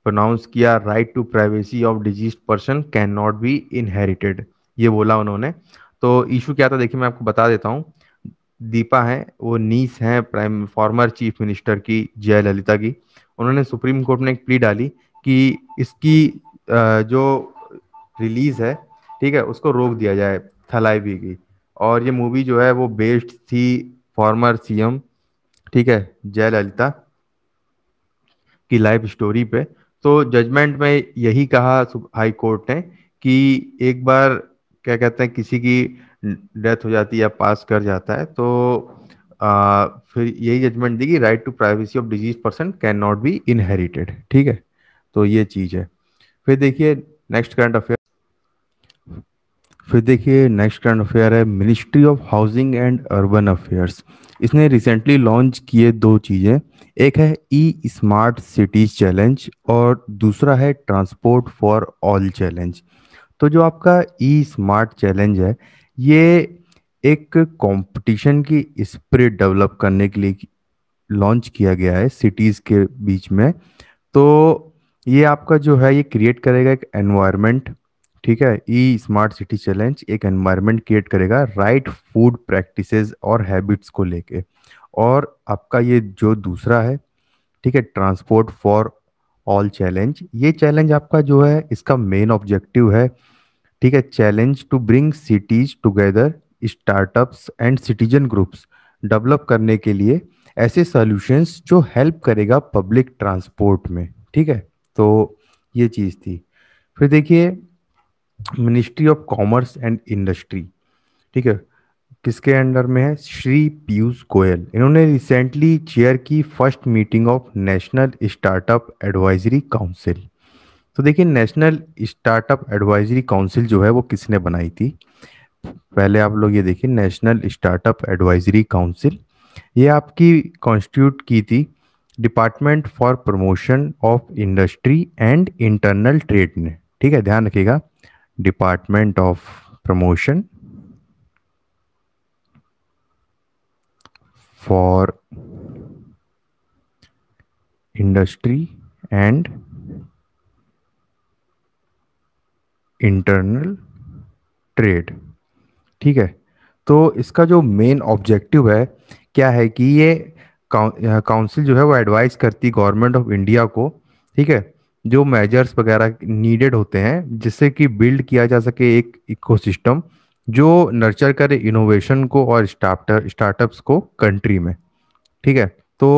प्रोनाउंस किया right to privacy of disease person can not be inherited ये बोला उन्होंने तो इशू क्या था देखिए मैं आपको बता देता हूँ दीपा है वो नीस हैं प्राइम फॉर्मर चीफ मिनिस्टर की जयललिता की उन्होंने सुप्रीम कोर्ट में एक प्ली डाली कि इसकी जो रिलीज है ठीक है उसको रोक दिया जाए थलाईवी की और ये मूवी जो है वो बेस्ड थी फॉर्मर सीएम ठीक है जयललिता की लाइफ स्टोरी पे तो जजमेंट में यही कहा हाई कोर्ट ने कि एक बार क्या कहते हैं किसी की डेथ हो जाती है या पास कर जाता है तो आ, फिर यही जजमेंट देगी right to privacy of disease person can not be inherited ठीक है तो ये चीज़ है फिर देखिए नेक्स्ट करंट अफेयर फिर देखिए नेक्स्ट करंट अफेयर है ministry of housing and urban affairs इसने रिसेंटली लॉन्च किए दो चीज़ें एक है ई स्मार्ट सिटीज चैलेंज और दूसरा है ट्रांसपोर्ट फॉर ऑल चैलेंज तो जो आपका ई स्मार्ट चैलेंज है ये एक कंपटीशन की स्प्रिट डेवलप करने के लिए लॉन्च किया गया है सिटीज़ के बीच में तो ये आपका जो है ये क्रिएट करेगा एक एनवायरनमेंट ठीक है ई स्मार्ट सिटी चैलेंज एक एनवायरनमेंट क्रिएट करेगा राइट फूड प्रैक्टिसेस और हैबिट्स को लेके और आपका ये जो दूसरा है ठीक है ट्रांसपोर्ट फॉर ऑल चैलेंज ये चैलेंज आपका जो है इसका मेन ऑब्जेक्टिव है ठीक है challenge to bring cities together startups and citizen groups develop करने के लिए ऐसे सॉल्यूशंस जो हेल्प करेगा पब्लिक ट्रांसपोर्ट में ठीक है तो ये चीज़ थी फिर देखिए ministry of commerce and industry ठीक है किसके अंडर में है श्री पीयूष गोयल इन्होंने रिसेंटली चेयर की first meeting of national startup advisory council तो देखिए नेशनल स्टार्टअप एडवाइजरी काउंसिल जो है वो किसने बनाई थी पहले आप लोग ये देखिए नेशनल स्टार्टअप एडवाइजरी काउंसिल ये आपकी कॉन्स्टिट्यूट की थी department for promotion of industry and internal trade ने ठीक है ध्यान रखिएगा department of promotion for industry and internal trade ठीक है तो इसका जो मेन ऑब्जेक्टिव है क्या है कि ये काउंसिल जो है वो एडवाइस करती गवर्नमेंट ऑफ इंडिया को ठीक है जो मेजर्स वगैरह नीडेड होते हैं जिससे कि बिल्ड किया जा सके एक इकोसिस्टम जो नर्चर करे इनोवेशन को और स्टार्टर स्टार्टअप्स को कंट्री में ठीक है तो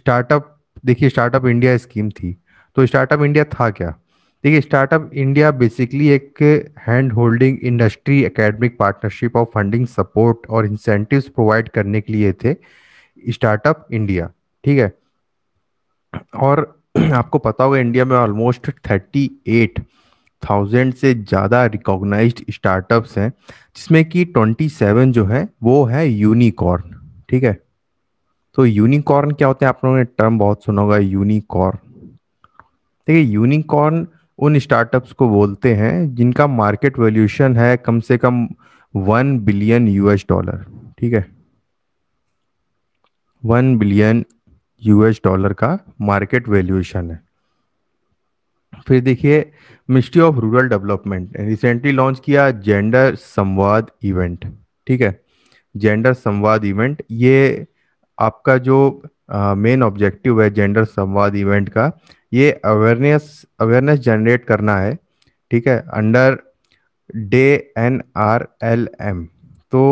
स्टार्टअप देखिए स्टार्टअप इंडिया स्कीम थी तो स्टार्टअप इंडिया था क्या देखिए स्टार्टअप इंडिया बेसिकली एक hand holding industry academic partnership और फंडिंग सपोर्ट और इंसेंटिव्स प्रोवाइड करने के लिए थे स्टार्टअप इंडिया ठीक है और आपको पता होगा इंडिया में ऑलमोस्ट थर्टी एट थाउजेंड से ज़्यादा रिकॉग्नाइज स्टार्टअप्स हैं जिसमें कि ट्वेंटी सेवन जो है वो है यूनिकॉर्न ठीक है तो यूनिकॉर्न क्या होते हैं आप लोगों ने टर्म बहुत सुना होगा यूनिकॉर्न देखिए यूनिकॉर्न उन स्टार्टअप्स को बोलते हैं जिनका मार्केट वैल्यूशन है कम से कम वन बिलियन यूएस डॉलर ठीक है वन बिलियन यूएस डॉलर का मार्केट वैल्यूएशन है फिर देखिए ministry of rural development recently launch किया जेंडर संवाद इवेंट ठीक है जेंडर संवाद इवेंट ये आपका जो मेन ऑब्जेक्टिव है जेंडर संवाद इवेंट का ये अवेयरनेस अवेयरनेस जनरेट करना है ठीक है under DAY N R L M तो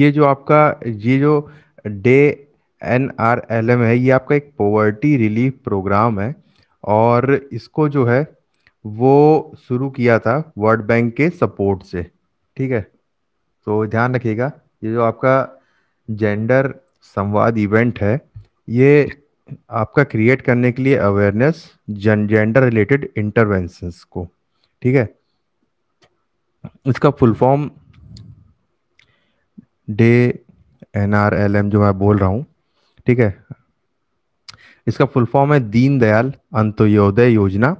ये जो आपका ये जो DAY N R L M है ये आपका एक पॉवर्टी रिलीफ प्रोग्राम है और इसको जो है वो शुरू किया था वर्ल्ड बैंक के सपोर्ट से ठीक है तो ध्यान रखिएगा ये जो आपका जेंडर संवाद इवेंट है ये आपका क्रिएट करने के लिए अवेयरनेस जेंडर रिलेटेड इंटरवेंशन को ठीक है इसका full form DAY N R L M जो मैं बोल रहा हूँ ठीक है इसका फुल फॉर्म है दीन दयाल अंत्योदय योजना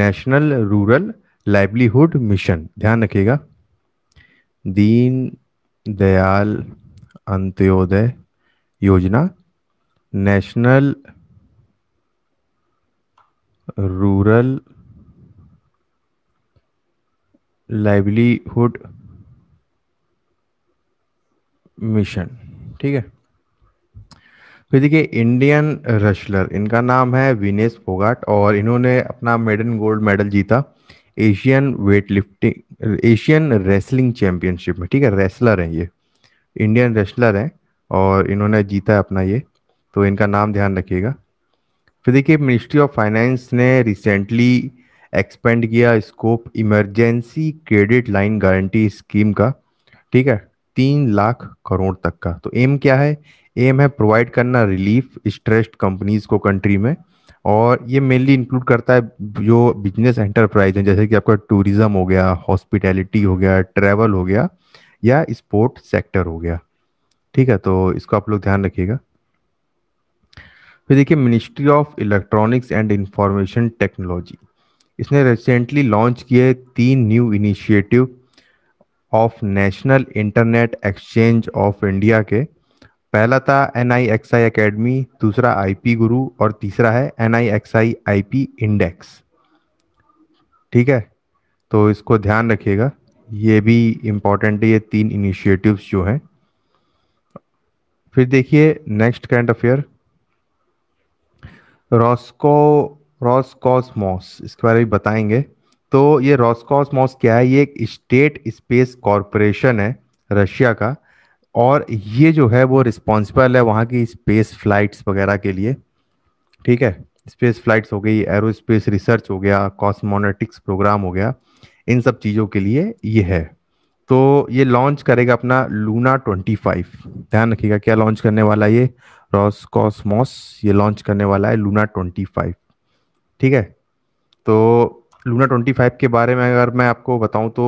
नेशनल रूरल लाइवलीहुड मिशन ध्यान रखिएगा दीन दयाल अंत्योदय योजना नेशनल रूरल लाइवलीहुड मिशन ठीक है फिर तो देखिए इंडियन रेस्लर इनका नाम है विनेश फोगाट और इन्होंने अपना मेडन गोल्ड मेडल जीता Asian weightlifting Asian wrestling championship में ठीक है रेसलर हैं ये इंडियन रेसलर हैं और इन्होंने जीता है अपना ये तो इनका नाम ध्यान रखिएगा फिर देखिए मिनिस्ट्री ऑफ फाइनेंस ने रिसेंटली एक्सपेंड किया scope emergency credit line guarantee scheme का ठीक है तीन लाख करोड़ तक का तो एम क्या है एम है प्रोवाइड करना रिलीफ स्ट्रेस्ड कंपनीज को कंट्री में और ये मेनली इंक्लूड करता है जो बिजनेस एंटरप्राइज है जैसे कि आपका टूरिज्म हो गया हॉस्पिटैलिटी हो गया ट्रैवल हो गया या स्पोर्ट सेक्टर हो गया ठीक है तो इसको आप लोग ध्यान रखिएगा फिर देखिए ministry of electronics and information technology इसने रिसेंटली लॉन्च किए तीन new initiative of national internet exchange of India के पहला था N I X I academy दूसरा आई पी गुरु और तीसरा है N I X I I P index ठीक है तो इसको ध्यान रखिएगा ये भी इम्पोर्टेंट है ये तीन इनिशिएटिव्स जो हैं फिर देखिए next current affair Rosco Roscosmos इसके बारे में बताएंगे तो ये रॉसकॉसमॉस क्या है ये एक स्टेट स्पेस कॉरपोरेशन है रशिया का और ये जो है वो रिस्पॉन्सिबल है वहाँ की स्पेस फ्लाइट्स वगैरह के लिए ठीक है स्पेस फ्लाइट्स हो गई एरोस्पेस रिसर्च हो गया कॉस्मोनेटिक्स प्रोग्राम हो गया इन सब चीज़ों के लिए ये है तो ये लॉन्च करेगा अपना लूना 25 ध्यान रखिएगा क्या लॉन्च करने वाला ये रॉस कॉस्मॉस ये लॉन्च करने वाला है लूना 25 ठीक है तो लूना 25 के बारे में अगर मैं आपको बताऊं तो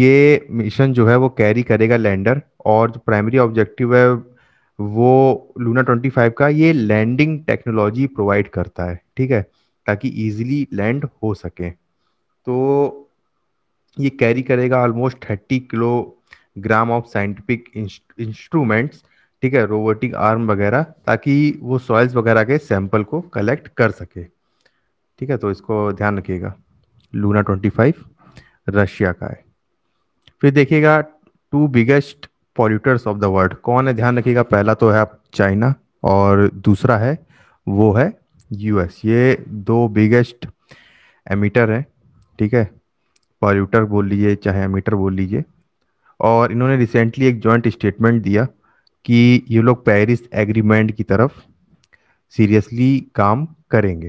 ये मिशन जो है वो कैरी करेगा लैंडर और जो प्राइमरी ऑब्जेक्टिव है वो लूना 25 का ये लैंडिंग टेक्नोलॉजी प्रोवाइड करता है ठीक है ताकि ईजिली लैंड हो सके तो ये कैरी करेगा almost thirty kilogram of scientific instruments ठीक है रोबोटिक आर्म वगैरह ताकि वो सॉइल्स वगैरह के सैंपल को कलेक्ट कर सके ठीक है तो इसको ध्यान रखिएगा लूना ट्वेंटी फाइव रशिया का है फिर देखिएगा two biggest polluters of the world कौन है ध्यान रखिएगा पहला तो है आप चाइना और दूसरा है वो है यूएस ये दो बिगेस्ट एमिटर हैं ठीक है पॉल्यूटर बोल लीजिए चाहे अमीटर बोल लीजिए और इन्होंने रिसेंटली एक जॉइंट स्टेटमेंट दिया कि ये लोग पेरिस एग्रीमेंट की तरफ सीरियसली काम करेंगे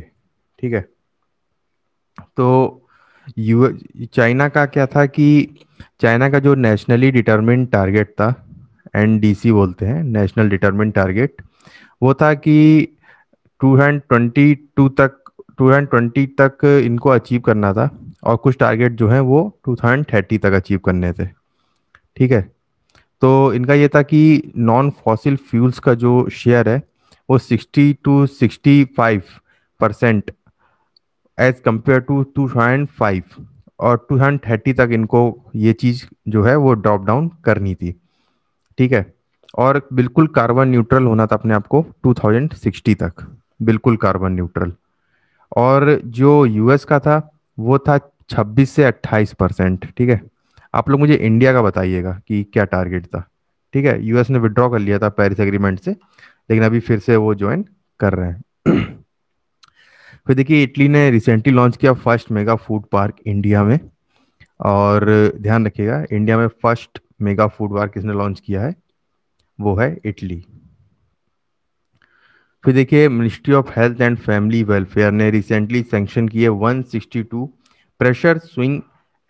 ठीक है तो यू चाइना का क्या था कि चाइना का जो नेशनली डिटर्मिन टारगेट था एनडीसी बोलते हैं नेशनल डिटर्मिन टारगेट वो था कि 222 तक 220 तक इनको अचीव करना था और कुछ टारगेट जो है वो टू थाउजेंड थर्टी तक अचीव करने थे ठीक है तो इनका ये था कि नॉन फॉसिल फ्यूल्स का जो शेयर है वो sixty to sixty five percent as compared to two thousand five और टू थाउजेंड थर्टी तक इनको ये चीज़ जो है वो ड्रॉप डाउन करनी थी ठीक है और बिल्कुल कार्बन न्यूट्रल होना था अपने आप को टू थाउजेंड सिक्सटी तक बिल्कुल कार्बन न्यूट्रल और जो यूएस का था वो था 26 से 28 परसेंट ठीक है आप लोग मुझे इंडिया का बताइएगा कि क्या टारगेट था ठीक है यूएस ने विड्रॉ कर लिया था पेरिस एग्रीमेंट से लेकिन अभी फिर से वो ज्वाइन कर रहे हैं फिर देखिए इटली ने रिसेंटली लॉन्च किया first mega food park India में और ध्यान रखिएगा इंडिया में फर्स्ट मेगा फूड पार्क किसने लॉन्च किया है वो है इटली फिर देखिए ministry of health and family welfare ने रिसेंटली सेंक्शन किए 162 pressure swing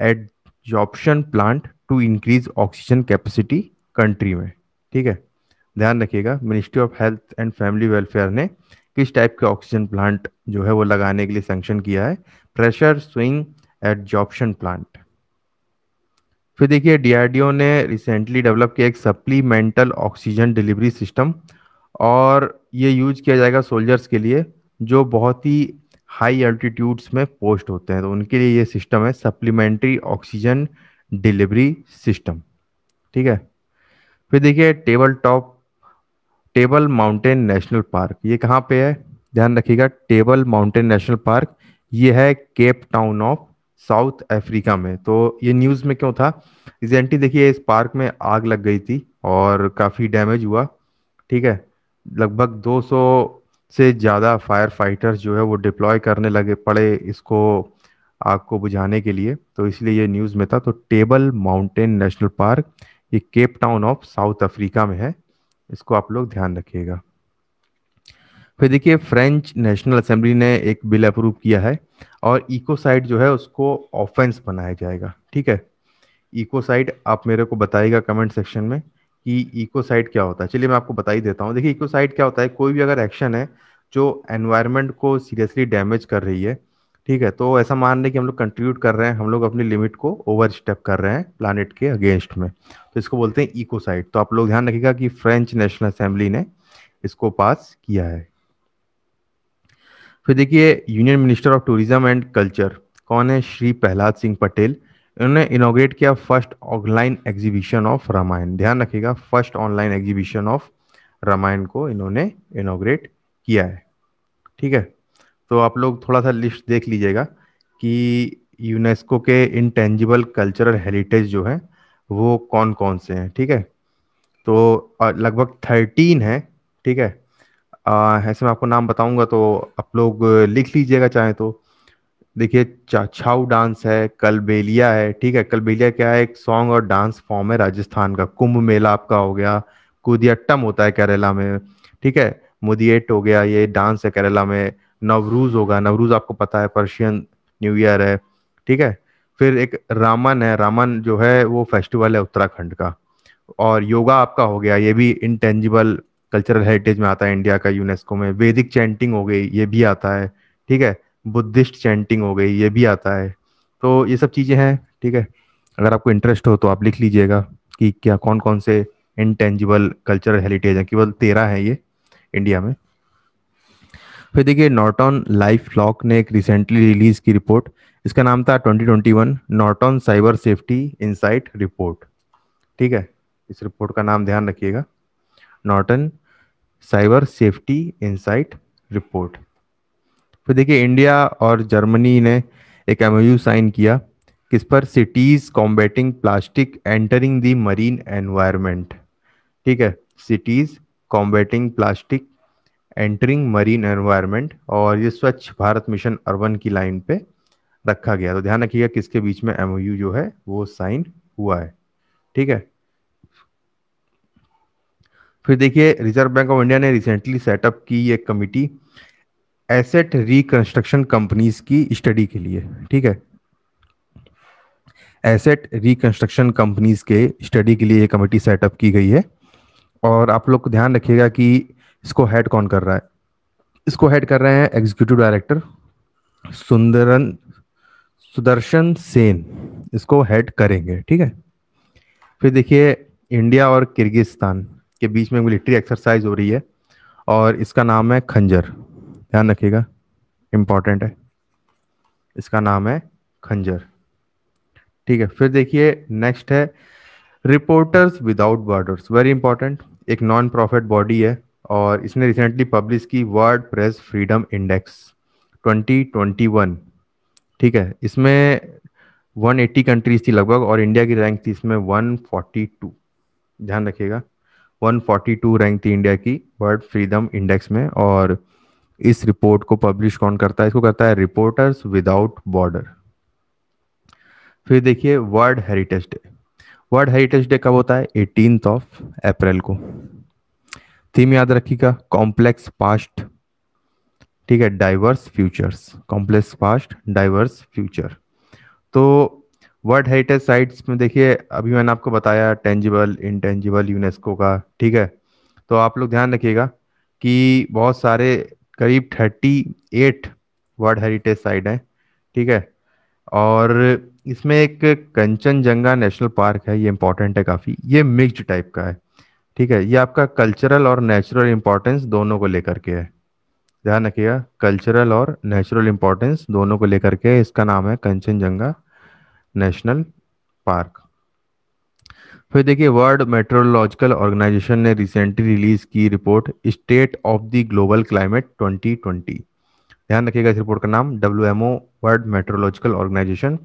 adsorption plant to increase oxygen capacity country में ठीक है ध्यान रखिएगा ministry of health and family welfare ने किस टाइप के ऑक्सीजन प्लांट जो है वो लगाने के लिए सेंक्शन किया है प्रेशर स्विंग एडजॉप्शन प्लांट फिर देखिए डीआरडीओ ने रिसेंटली डेवलप किया एक सप्लीमेंटल ऑक्सीजन डिलीवरी सिस्टम और ये यूज किया जाएगा सोल्जर्स के लिए जो बहुत ही हाई अल्टीट्यूड्स में पोस्ट होते हैं तो उनके लिए ये सिस्टम है सप्लीमेंट्री ऑक्सीजन डिलीवरी सिस्टम ठीक है फिर देखिए table top table mountain national park ये कहाँ पे है ध्यान रखिएगा टेबल माउंटेन नेशनल पार्क ये है Cape Town of South Africa में तो ये न्यूज़ में क्यों था रिजेंटली देखिए इस पार्क में आग लग गई थी और काफ़ी डैमेज हुआ ठीक है लगभग 200 से ज़्यादा फायर फाइटर जो है वो डिप्लॉय करने लगे पड़े इसको आग को बुझाने के लिए तो इसलिए ये न्यूज़ में था तो टेबल माउंटेन नेशनल पार्क ये Cape Town of South Africa में है इसको आप लोग ध्यान रखिएगा फिर देखिए फ्रेंच नेशनल असेंबली ने एक बिल अप्रूव किया है और इकोसाइट जो है उसको ऑफेंस बनाया जाएगा ठीक है इकोसाइड आप मेरे को बताएगा कमेंट सेक्शन में कि साइट क्या होता है चलिए मैं आपको बता ही देता हूँ देखिए इकोसाइट क्या होता है कोई भी अगर एक्शन है जो एनवायरमेंट को सीरियसली डैमेज कर रही है ठीक है तो ऐसा मान लें कि हम लोग कंट्रीब्यूट कर रहे हैं हम लोग अपनी लिमिट को ओवर स्टेप कर रहे हैं प्लानट के अगेंस्ट में तो इसको बोलते हैं इकोसाइड तो आप लोग ध्यान रखिएगा कि फ्रेंच नेशनल असेंबली ने इसको पास किया है फिर देखिए union minister of tourism and culture कौन है श्री प्रहलाद सिंह पटेल इन्होंने इनोग्रेट किया first online exhibition of Ramayana ध्यान रखिएगा first online exhibition of Ramayana को इन्होंने इनोग्रेट किया है ठीक है तो आप लोग थोड़ा सा लिस्ट देख लीजिएगा कि यूनेस्को के इंटेंजिबल कल्चरल हेरिटेज जो है वो कौन कौन से हैं ठीक है तो लगभग थर्टीन है ठीक है आ, ऐसे मैं आपको नाम बताऊंगा तो आप लोग लिख लीजिएगा चाहे तो देखिए चाछाऊ डांस है कलबेलिया है ठीक है कलबेलिया क्या है एक सॉन्ग और डांस फॉर्म है राजस्थान का कुंभ मेला आपका हो गया कुदियट्टम होता है केरला में ठीक है मुदियट हो गया ये डांस है केरला में नवरूज होगा नवरूज आपको पता है पर्शियन न्यू ईयर है ठीक है फिर एक रामन है रामन जो है वो फेस्टिवल है उत्तराखंड का और योगा आपका हो गया ये भी इंटेंजिबल कल्चरल हेरिटेज में आता है इंडिया का यूनेस्को में वैदिक चैंटिंग हो गई ये भी आता है ठीक है बुद्धिस्ट चैंटिंग हो गई ये भी आता है तो ये सब चीज़ें हैं ठीक है अगर आपको इंटरेस्ट हो तो आप लिख लीजिएगा कि क्या कौन कौन से इनटेंजिबल कल्चरल हेरिटेज हैं केवल तेरह हैं ये इंडिया में फिर देखिए नॉर्टन लाइफ लॉक ने एक रिसेंटली रिलीज की रिपोर्ट इसका नाम था 2021 Norton cyber safety insight report ठीक है इस रिपोर्ट का नाम ध्यान रखिएगा Norton cyber safety insight report फिर देखिए इंडिया और जर्मनी ने एक एमओयू साइन किया किस पर cities combating plastic entering the marine environment ठीक है cities combating plastic entering marine environment और ये स्वच्छ भारत मिशन अर्बन की लाइन पे रखा गया तो ध्यान रखिएगा किसके बीच में एम जो है वो साइन हुआ है ठीक है फिर देखिए रिजर्व बैंक ऑफ इंडिया ने रिसेंटली सेटअप की एक कमिटी एसेट रिकंस्ट्रक्शन कंपनीज की स्टडी के लिए ठीक है एसेट रिकंस्ट्रक्शन कंपनीज के स्टडी के लिए ये कमेटी सेटअप की गई है और आप लोग को ध्यान रखिएगा कि इसको हेड कौन कर रहा है इसको हेड कर रहे हैं एग्जीक्यूटिव डायरेक्टर सुंदरन सुदर्शन सेन इसको हेड करेंगे ठीक है फिर देखिए इंडिया और किर्गिस्तान के बीच में मिलिट्री एक्सरसाइज हो रही है और इसका नाम है खंजर ध्यान रखिएगा इम्पॉर्टेंट है इसका नाम है खंजर ठीक है फिर देखिए नेक्स्ट है reporters without borders very important एक नॉन प्रॉफिट बॉडी है और इसने रिसेंटली पब्लिश की वर्ल्ड प्रेस फ्रीडम इंडेक्स 2021 ठीक है इसमें 180 कंट्रीज थी लगभग और इंडिया की रैंक थी इसमें 142 ध्यान रखिएगा 142 रैंक थी इंडिया की वर्ल्ड फ्रीडम इंडेक्स में और इस रिपोर्ट को पब्लिश कौन करता है इसको करता है रिपोर्टर्स विदाउट बॉर्डर फिर देखिए world heritage day world heritage day कब होता है एटीन ऑफ अप्रैल को थीम याद रखिएगा कॉम्प्लेक्स पास्ट ठीक है diverse futures complex past diverse future तो वर्ल्ड हेरिटेज साइट्स में देखिए अभी मैंने आपको बताया टेंजिबल इनटेंजिबल यूनेस्को का ठीक है तो आप लोग ध्यान रखिएगा कि बहुत सारे करीब thirty eight world heritage site हैं ठीक है और इसमें एक कंचनजंगा नेशनल पार्क है ये इंपॉर्टेंट है काफ़ी ये मिक्स्ड टाइप का है ठीक है ये आपका कल्चरल और नेचुरल इम्पोर्टेंस दोनों को लेकर के है ध्यान रखिएगा कल्चरल और नेचुरल इम्पोर्टेंस दोनों को लेकर के इसका नाम है कंचनजंगा नेशनल पार्क फिर देखिए वर्ल्ड मेट्रोलॉजिकल ऑर्गेनाइजेशन ने रिसेंटली रिलीज की report state of the global climate 2020 ध्यान रखिएगा इस रिपोर्ट का नाम W M O world metrological organisation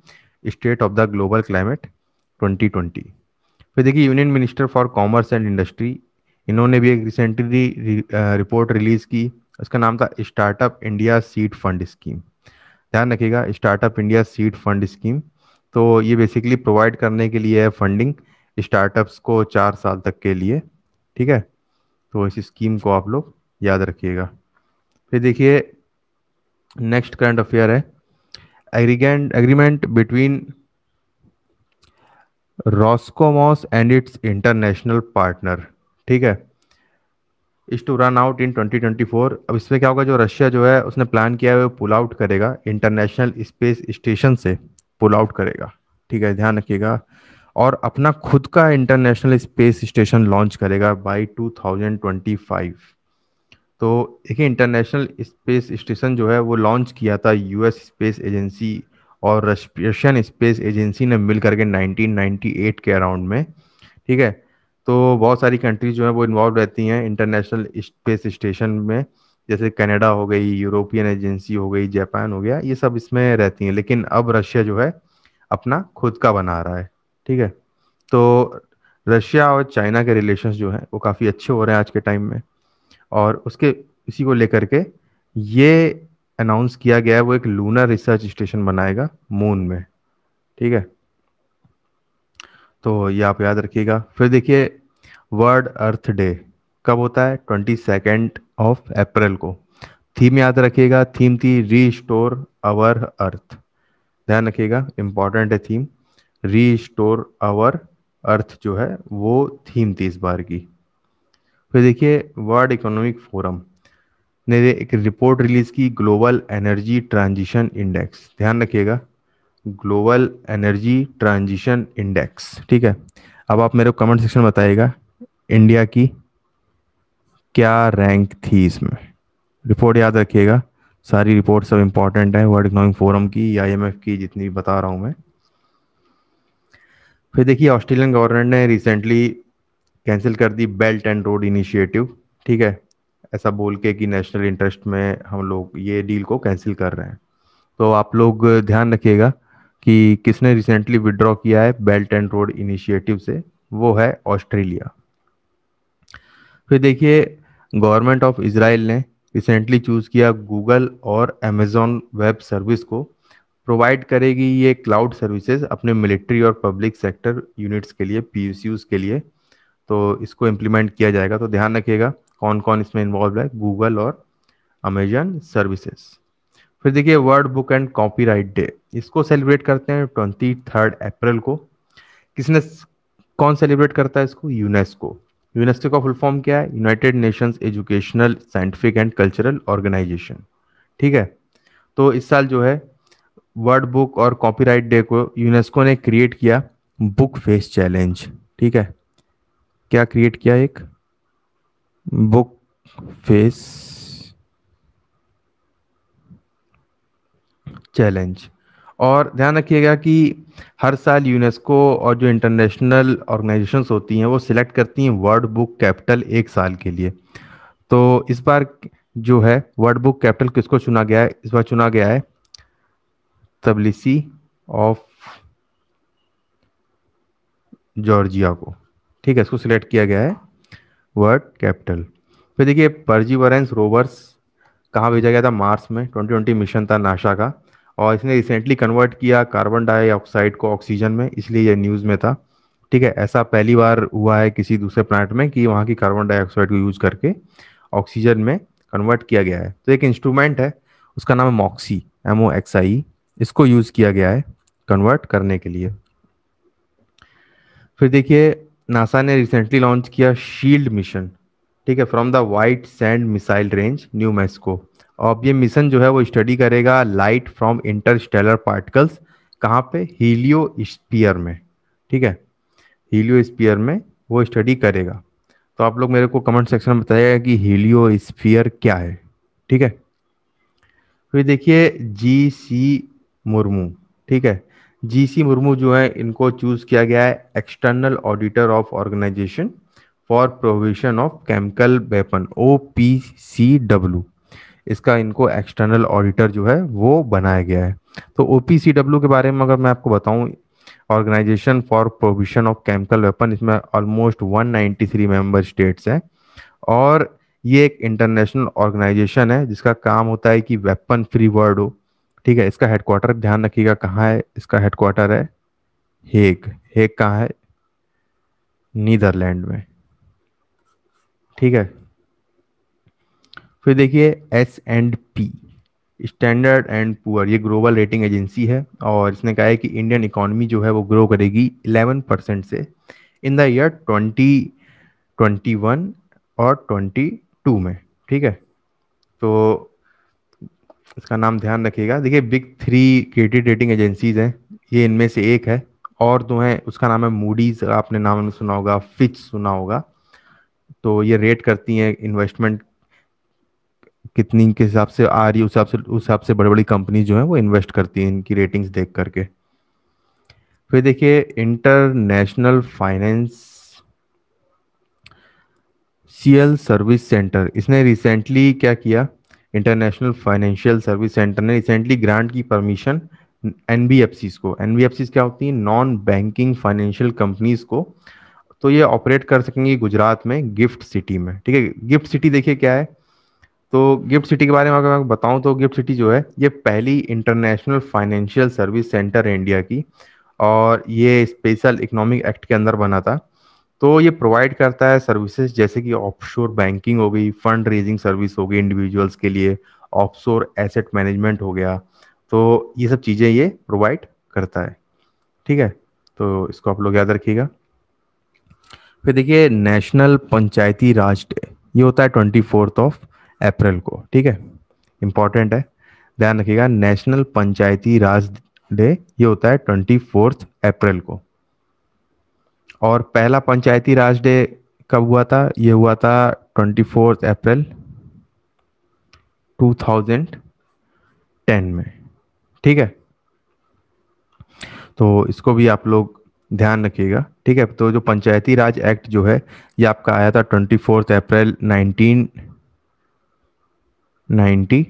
state of the global climate 2020 फिर देखिए union minister for commerce and industry इन्होंने भी एक रिसेंटली रिपोर्ट रिलीज की उसका नाम था startup India seed fund scheme ध्यान रखिएगा startup India seed fund scheme तो ये बेसिकली प्रोवाइड करने के लिए है फंडिंग स्टार्टअप्स को चार साल तक के लिए ठीक है तो इस स्कीम को आप लोग याद रखिएगा फिर देखिए नेक्स्ट करंट अफेयर है एग्रीगेंट agreement between Roscosmos and its international partner ठीक है is to run out in 2024 अब इसमें क्या होगा जो रशिया जो है उसने प्लान किया है वो पुल आउट करेगा इंटरनेशनल स्पेस स्टेशन से पुल आउट करेगा ठीक है ध्यान रखिएगा और अपना खुद का इंटरनेशनल स्पेस स्टेशन लॉन्च करेगा बाई 2025 तो एक इंटरनेशनल स्पेस स्टेशन जो है वो लॉन्च किया था यूएस स्पेस एजेंसी और रशियन स्पेस एजेंसी ने मिल करके 1998 के अराउंड में ठीक है तो बहुत सारी कंट्रीज जो है वो इन्वॉल्व रहती हैं इंटरनेशनल स्पेस स्टेशन में जैसे कनाडा हो गई यूरोपियन एजेंसी हो गई जापान हो गया ये सब इसमें रहती हैं लेकिन अब रशिया जो है अपना खुद का बना रहा है ठीक है तो रशिया और चाइना के रिलेशंस जो हैं वो काफ़ी अच्छे हो रहे हैं आज के टाइम में और उसके इसी को लेकर के ये अनाउंस किया गया है वो एक लूनर रिसर्च स्टेशन बनाएगा मून में ठीक है तो ये आप याद रखिएगा फिर देखिए वर्ल्ड अर्थ डे कब होता है ट्वेंटी सेकेंड ऑफ अप्रैल को थीम याद रखिएगा थीम थी री स्टोर आवर अर्थ ध्यान रखिएगा इंपॉर्टेंट है थीम रीस्टोर आवर अर्थ जो है वो थीम थी इस बार की फिर देखिए वर्ल्ड इकोनॉमिक फोरम ने एक रिपोर्ट रिलीज की ग्लोबल एनर्जी ट्रांजिशन इंडेक्स ध्यान रखिएगा ग्लोबल एनर्जी ट्रांजिशन इंडेक्स ठीक है अब आप मेरे कमेंट सेक्शन में बताइएगा इंडिया की क्या रैंक थी इसमें रिपोर्ट याद रखिएगा सारी रिपोर्ट सब इम्पॉर्टेंट है वर्ल्ड इकोनॉमिक फोरम की आई की जितनी बता रहा हूँ मैं फिर देखिए ऑस्ट्रेलियन गवर्नमेंट ने रिसेंटली कैंसिल कर दी बेल्ट एंड रोड इनिशिएटिव ठीक है ऐसा बोल के कि नेशनल इंटरेस्ट में हम लोग ये डील को कैंसिल कर रहे हैं तो आप लोग ध्यान रखिएगा कि किसने रिसेंटली विड्रॉ किया है बेल्ट एंड रोड इनिशिएटिव से वो है ऑस्ट्रेलिया फिर देखिए गवर्नमेंट ऑफ इसराइल ने रिसेंटली चूज़ किया गूगल और अमेजोन वेब सर्विस को प्रोवाइड करेगी ये क्लाउड सर्विसेज अपने मिलिट्री और पब्लिक सेक्टर यूनिट्स के लिए पी के लिए तो इसको इम्प्लीमेंट किया जाएगा तो ध्यान रखिएगा कौन कौन इसमें इन्वॉल्व है गूगल और अमेजन सर्विसेज फिर देखिए world book and copyright day इसको सेलिब्रेट करते हैं ट्वेंटी थर्ड अप्रैल को किसने कौन सेलिब्रेट करता है इसको यूनेस्को यूनेस्को का फुल फॉर्म क्या है United Nations educational scientific and cultural organisation ठीक है तो इस साल जो है वर्ल्ड बुक और कॉपीराइट डे को यूनेस्को ने क्रिएट किया बुक फेस चैलेंज ठीक है क्या क्रिएट किया एक बुक फेस चैलेंज और ध्यान रखिएगा कि हर साल यूनेस्को और जो इंटरनेशनल ऑर्गेनाइजेशंस होती हैं वो सिलेक्ट करती हैं वर्ल्ड बुक कैपिटल एक साल के लिए तो इस बार जो है वर्ल्ड बुक कैपिटल किसको चुना गया है इस बार चुना गया है तबलिसी ऑफ जॉर्जिया को ठीक है इसको सिलेक्ट किया गया है वर्ड कैपिटल फिर देखिए परजीवरेंस रोवर्स कहाँ भेजा गया था मार्स में 2020 मिशन था नाशा का और इसने रिसेंटली कन्वर्ट किया कार्बन डाइऑक्साइड को ऑक्सीजन में इसलिए यह न्यूज़ में था ठीक है ऐसा पहली बार हुआ है किसी दूसरे प्लांट में कि वहाँ की कार्बन डाइऑक्साइड को यूज करके ऑक्सीजन में कन्वर्ट किया गया है तो एक इंस्ट्रूमेंट है उसका नाम है MOXIE M O X I इसको यूज किया गया है कन्वर्ट करने के लिए फिर देखिए नासा ने रिसेंटली लॉन्च किया शील्ड मिशन ठीक है from the White Sand missile range New Mexico और अब ये मिशन जो है वो स्टडी करेगा लाइट फ्रॉम इंटरस्टेलर पार्टिकल्स कहाँ पे हीलियो स्पीयर में ठीक है हीलियो स्पीयर में वो स्टडी करेगा तो आप लोग मेरे को कमेंट सेक्शन में बताइएगा कि हीलियो स्पीयर क्या है ठीक है फिर देखिए जी सी मुर्मू ठीक है जीसी मुर्मू जो है इनको चूज किया गया है external auditor of organisation for provision of chemical weapon O P C W इसका इनको एक्सटर्नल ऑडिटर जो है वो बनाया गया है तो ओ पी सी डब्ल्यू के बारे में अगर मैं आपको बताऊं organisation for provision of chemical weapon इसमें ऑलमोस्ट 193 मेंबर स्टेट्स हैं और ये एक इंटरनेशनल ऑर्गेनाइजेशन है जिसका काम होता है कि वेपन फ्री वर्ल्ड हो ठीक है इसका हेडक्वार्टर ध्यान रखिएगा कहाँ है इसका हेडक्वार्टर है हेग हेग कहाँ है नीदरलैंड में ठीक है फिर देखिए S and P standard and poor ये ग्लोबल रेटिंग एजेंसी है और इसने कहा है कि इंडियन इकोनॉमी जो है वो ग्रो करेगी 11 परसेंट से इन द ईयर 2021 और 22 में ठीक है तो इसका नाम ध्यान रखिएगा देखिए big three credit rating agencies हैं ये इनमें से एक है और दो तो हैं उसका नाम है मूडीज आपने नाम सुना होगा फिच सुना होगा तो ये रेट करती हैं इन्वेस्टमेंट कितनी के हिसाब से आ रही उस हिसाब से उस हिसाब से बड़ी बड़ी कंपनी जो है वो इन्वेस्ट करती हैं इनकी रेटिंग्स देख करके फिर देखिए international financial service centre इसने रिसेंटली क्या किया इंटरनेशनल फाइनेंशियल सर्विस सेंटर ने रिसेंटली ग्रांट की परमिशन एनबीएफसीज को एनबीएफसीज क्या होती हैं नॉन बैंकिंग फाइनेंशियल कंपनीज को तो ये ऑपरेट कर सकेंगे गुजरात में गिफ्ट सिटी में ठीक है गिफ्ट सिटी देखिए क्या है तो गिफ्ट सिटी के बारे में अगर मैं बताऊं तो गिफ्ट सिटी जो है ये पहली इंटरनेशनल फाइनेंशियल सर्विस सेंटर है इंडिया की और ये स्पेशल इकोनॉमिक एक्ट के अंदर बना था तो ये प्रोवाइड करता है सर्विसेज जैसे कि ऑफशोर बैंकिंग हो गई फंड रेजिंग सर्विस हो गई इंडिविजुअल्स के लिए ऑफशोर एसेट मैनेजमेंट हो गया तो ये सब चीज़ें ये प्रोवाइड करता है ठीक है तो इसको आप लोग याद रखिएगा फिर देखिए नेशनल पंचायती राज डे ये होता है ट्वेंटी फोर्थ ऑफ अप्रैल को ठीक है इम्पॉर्टेंट है ध्यान रखिएगा नेशनल पंचायती राज डे ये होता है ट्वेंटी फोर्थ अप्रैल को और पहला पंचायती राज डे कब हुआ था ये हुआ था twenty fourth April two thousand ten में ठीक है तो इसको भी आप लोग ध्यान रखिएगा ठीक है तो जो पंचायती राज एक्ट जो है ये आपका आया था twenty fourth April nineteen ninety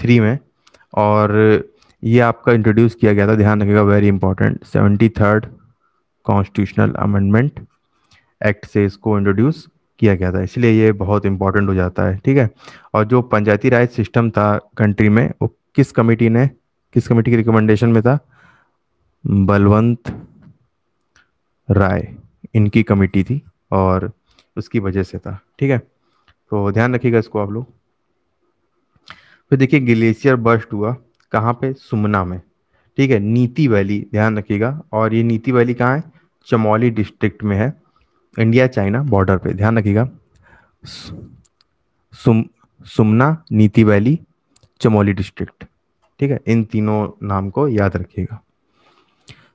three में और ये आपका इंट्रोड्यूस किया गया था ध्यान रखिएगा very important seventy third constitutional amendment act से इसको इंट्रोड्यूस किया गया था इसलिए ये बहुत इंपॉर्टेंट हो जाता है ठीक है और जो पंचायती राज सिस्टम था कंट्री में वो किस कमेटी ने किस कमेटी की रिकमेंडेशन में था बलवंत राय इनकी कमेटी थी और उसकी वजह से था ठीक है तो ध्यान रखिएगा इसको आप लोग फिर देखिए ग्लेशियर बर्स्ट हुआ कहाँ पे सुमना में ठीक है नीति वैली ध्यान रखिएगा और ये नीति वैली कहाँ है चमोली डिस्ट्रिक्ट में है इंडिया चाइना बॉर्डर पे ध्यान रखिएगा सुम सुमना नीति वैली चमोली डिस्ट्रिक्ट ठीक है इन तीनों नाम को याद रखिएगा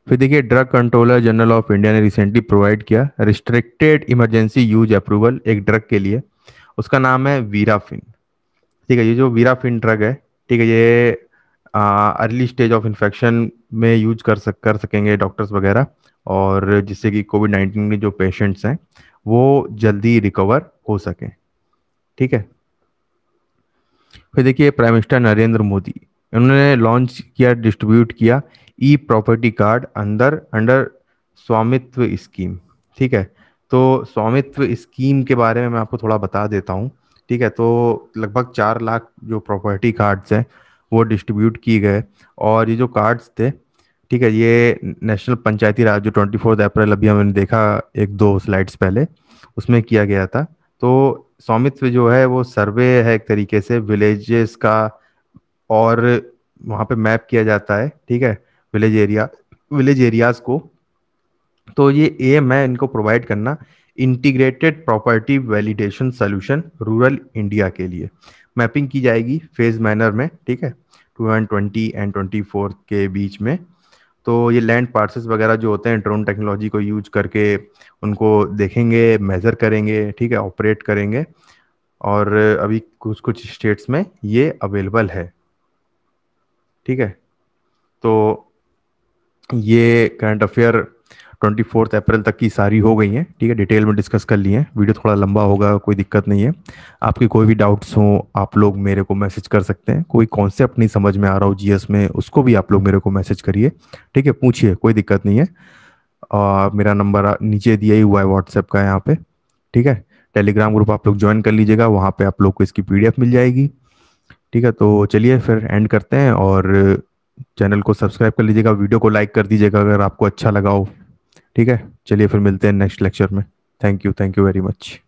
फिर देखिए drug controller general of India ने रिसेंटली प्रोवाइड किया रिस्ट्रिक्टेड इमरजेंसी यूज अप्रूवल एक ड्रग के लिए उसका नाम है वीराफिन ठीक है ये जो वीराफिन ड्रग है ठीक है ये अर्ली स्टेज ऑफ इन्फेक्शन में यूज कर सक कर सकेंगे डॉक्टर्स वगैरह और जिससे कि कोविड नाइन्टीन के जो पेशेंट्स हैं वो जल्दी रिकवर हो सकें ठीक है फिर देखिए प्राइम मिनिस्टर नरेंद्र मोदी उन्होंने लॉन्च किया डिस्ट्रीब्यूट किया ई प्रॉपर्टी कार्ड अंदर अंडर स्वामित्व स्कीम ठीक है तो स्वामित्व स्कीम के बारे में मैं आपको थोड़ा बता देता हूँ ठीक है तो लगभग चार लाख जो प्रॉपर्टी कार्ड्स हैं वो डिस्ट्रीब्यूट किए गए और ये जो कार्ड्स थे ठीक है ये नेशनल पंचायती राज जो ट्वेंटी फोर्थ अप्रैल अभी हमने देखा एक दो स्लाइड्स पहले उसमें किया गया था तो स्वामित्व जो है वो सर्वे है एक तरीके से विलेजेस का और वहाँ पे मैप किया जाता है ठीक है विलेज एरिया विलेज एरियाज को तो ये एम है इनको प्रोवाइड करना integrated property validation solution rural India के लिए मैपिंग की जाएगी फेज मैनर में ठीक है टू एंड ट्वेंटी फोर के बीच में तो ये लैंड पार्सेस वगैरह जो होते हैं ड्रोन टेक्नोलॉजी को यूज करके उनको देखेंगे मेज़र करेंगे ठीक है ऑपरेट करेंगे और अभी कुछ कुछ स्टेट्स में ये अवेलेबल है ठीक है तो ये current affair twenty fourth April तक की सारी हो गई हैं ठीक है डिटेल में डिस्कस कर लिए हैं वीडियो थोड़ा लंबा होगा कोई दिक्कत नहीं है आपकी कोई भी डाउट्स हो आप लोग मेरे को मैसेज कर सकते हैं कोई कॉन्सेप्ट नहीं समझ में आ रहा हो जीएस में उसको भी आप लोग मेरे को मैसेज करिए ठीक है पूछिए कोई दिक्कत नहीं है आ, मेरा नंबर नीचे दिया ही हुआ है व्हाट्सएप का यहाँ पे ठीक है टेलीग्राम ग्रुप आप लोग ज्वाइन कर लीजिएगा वहाँ पर आप लोग को इसकी पी मिल जाएगी ठीक है तो चलिए फिर एंड करते हैं और चैनल को सब्सक्राइब कर लीजिएगा वीडियो को लाइक कर दीजिएगा अगर आपको अच्छा लगा हो ठीक है चलिए फिर मिलते हैं नेक्स्ट लेक्चर में thank you thank you very much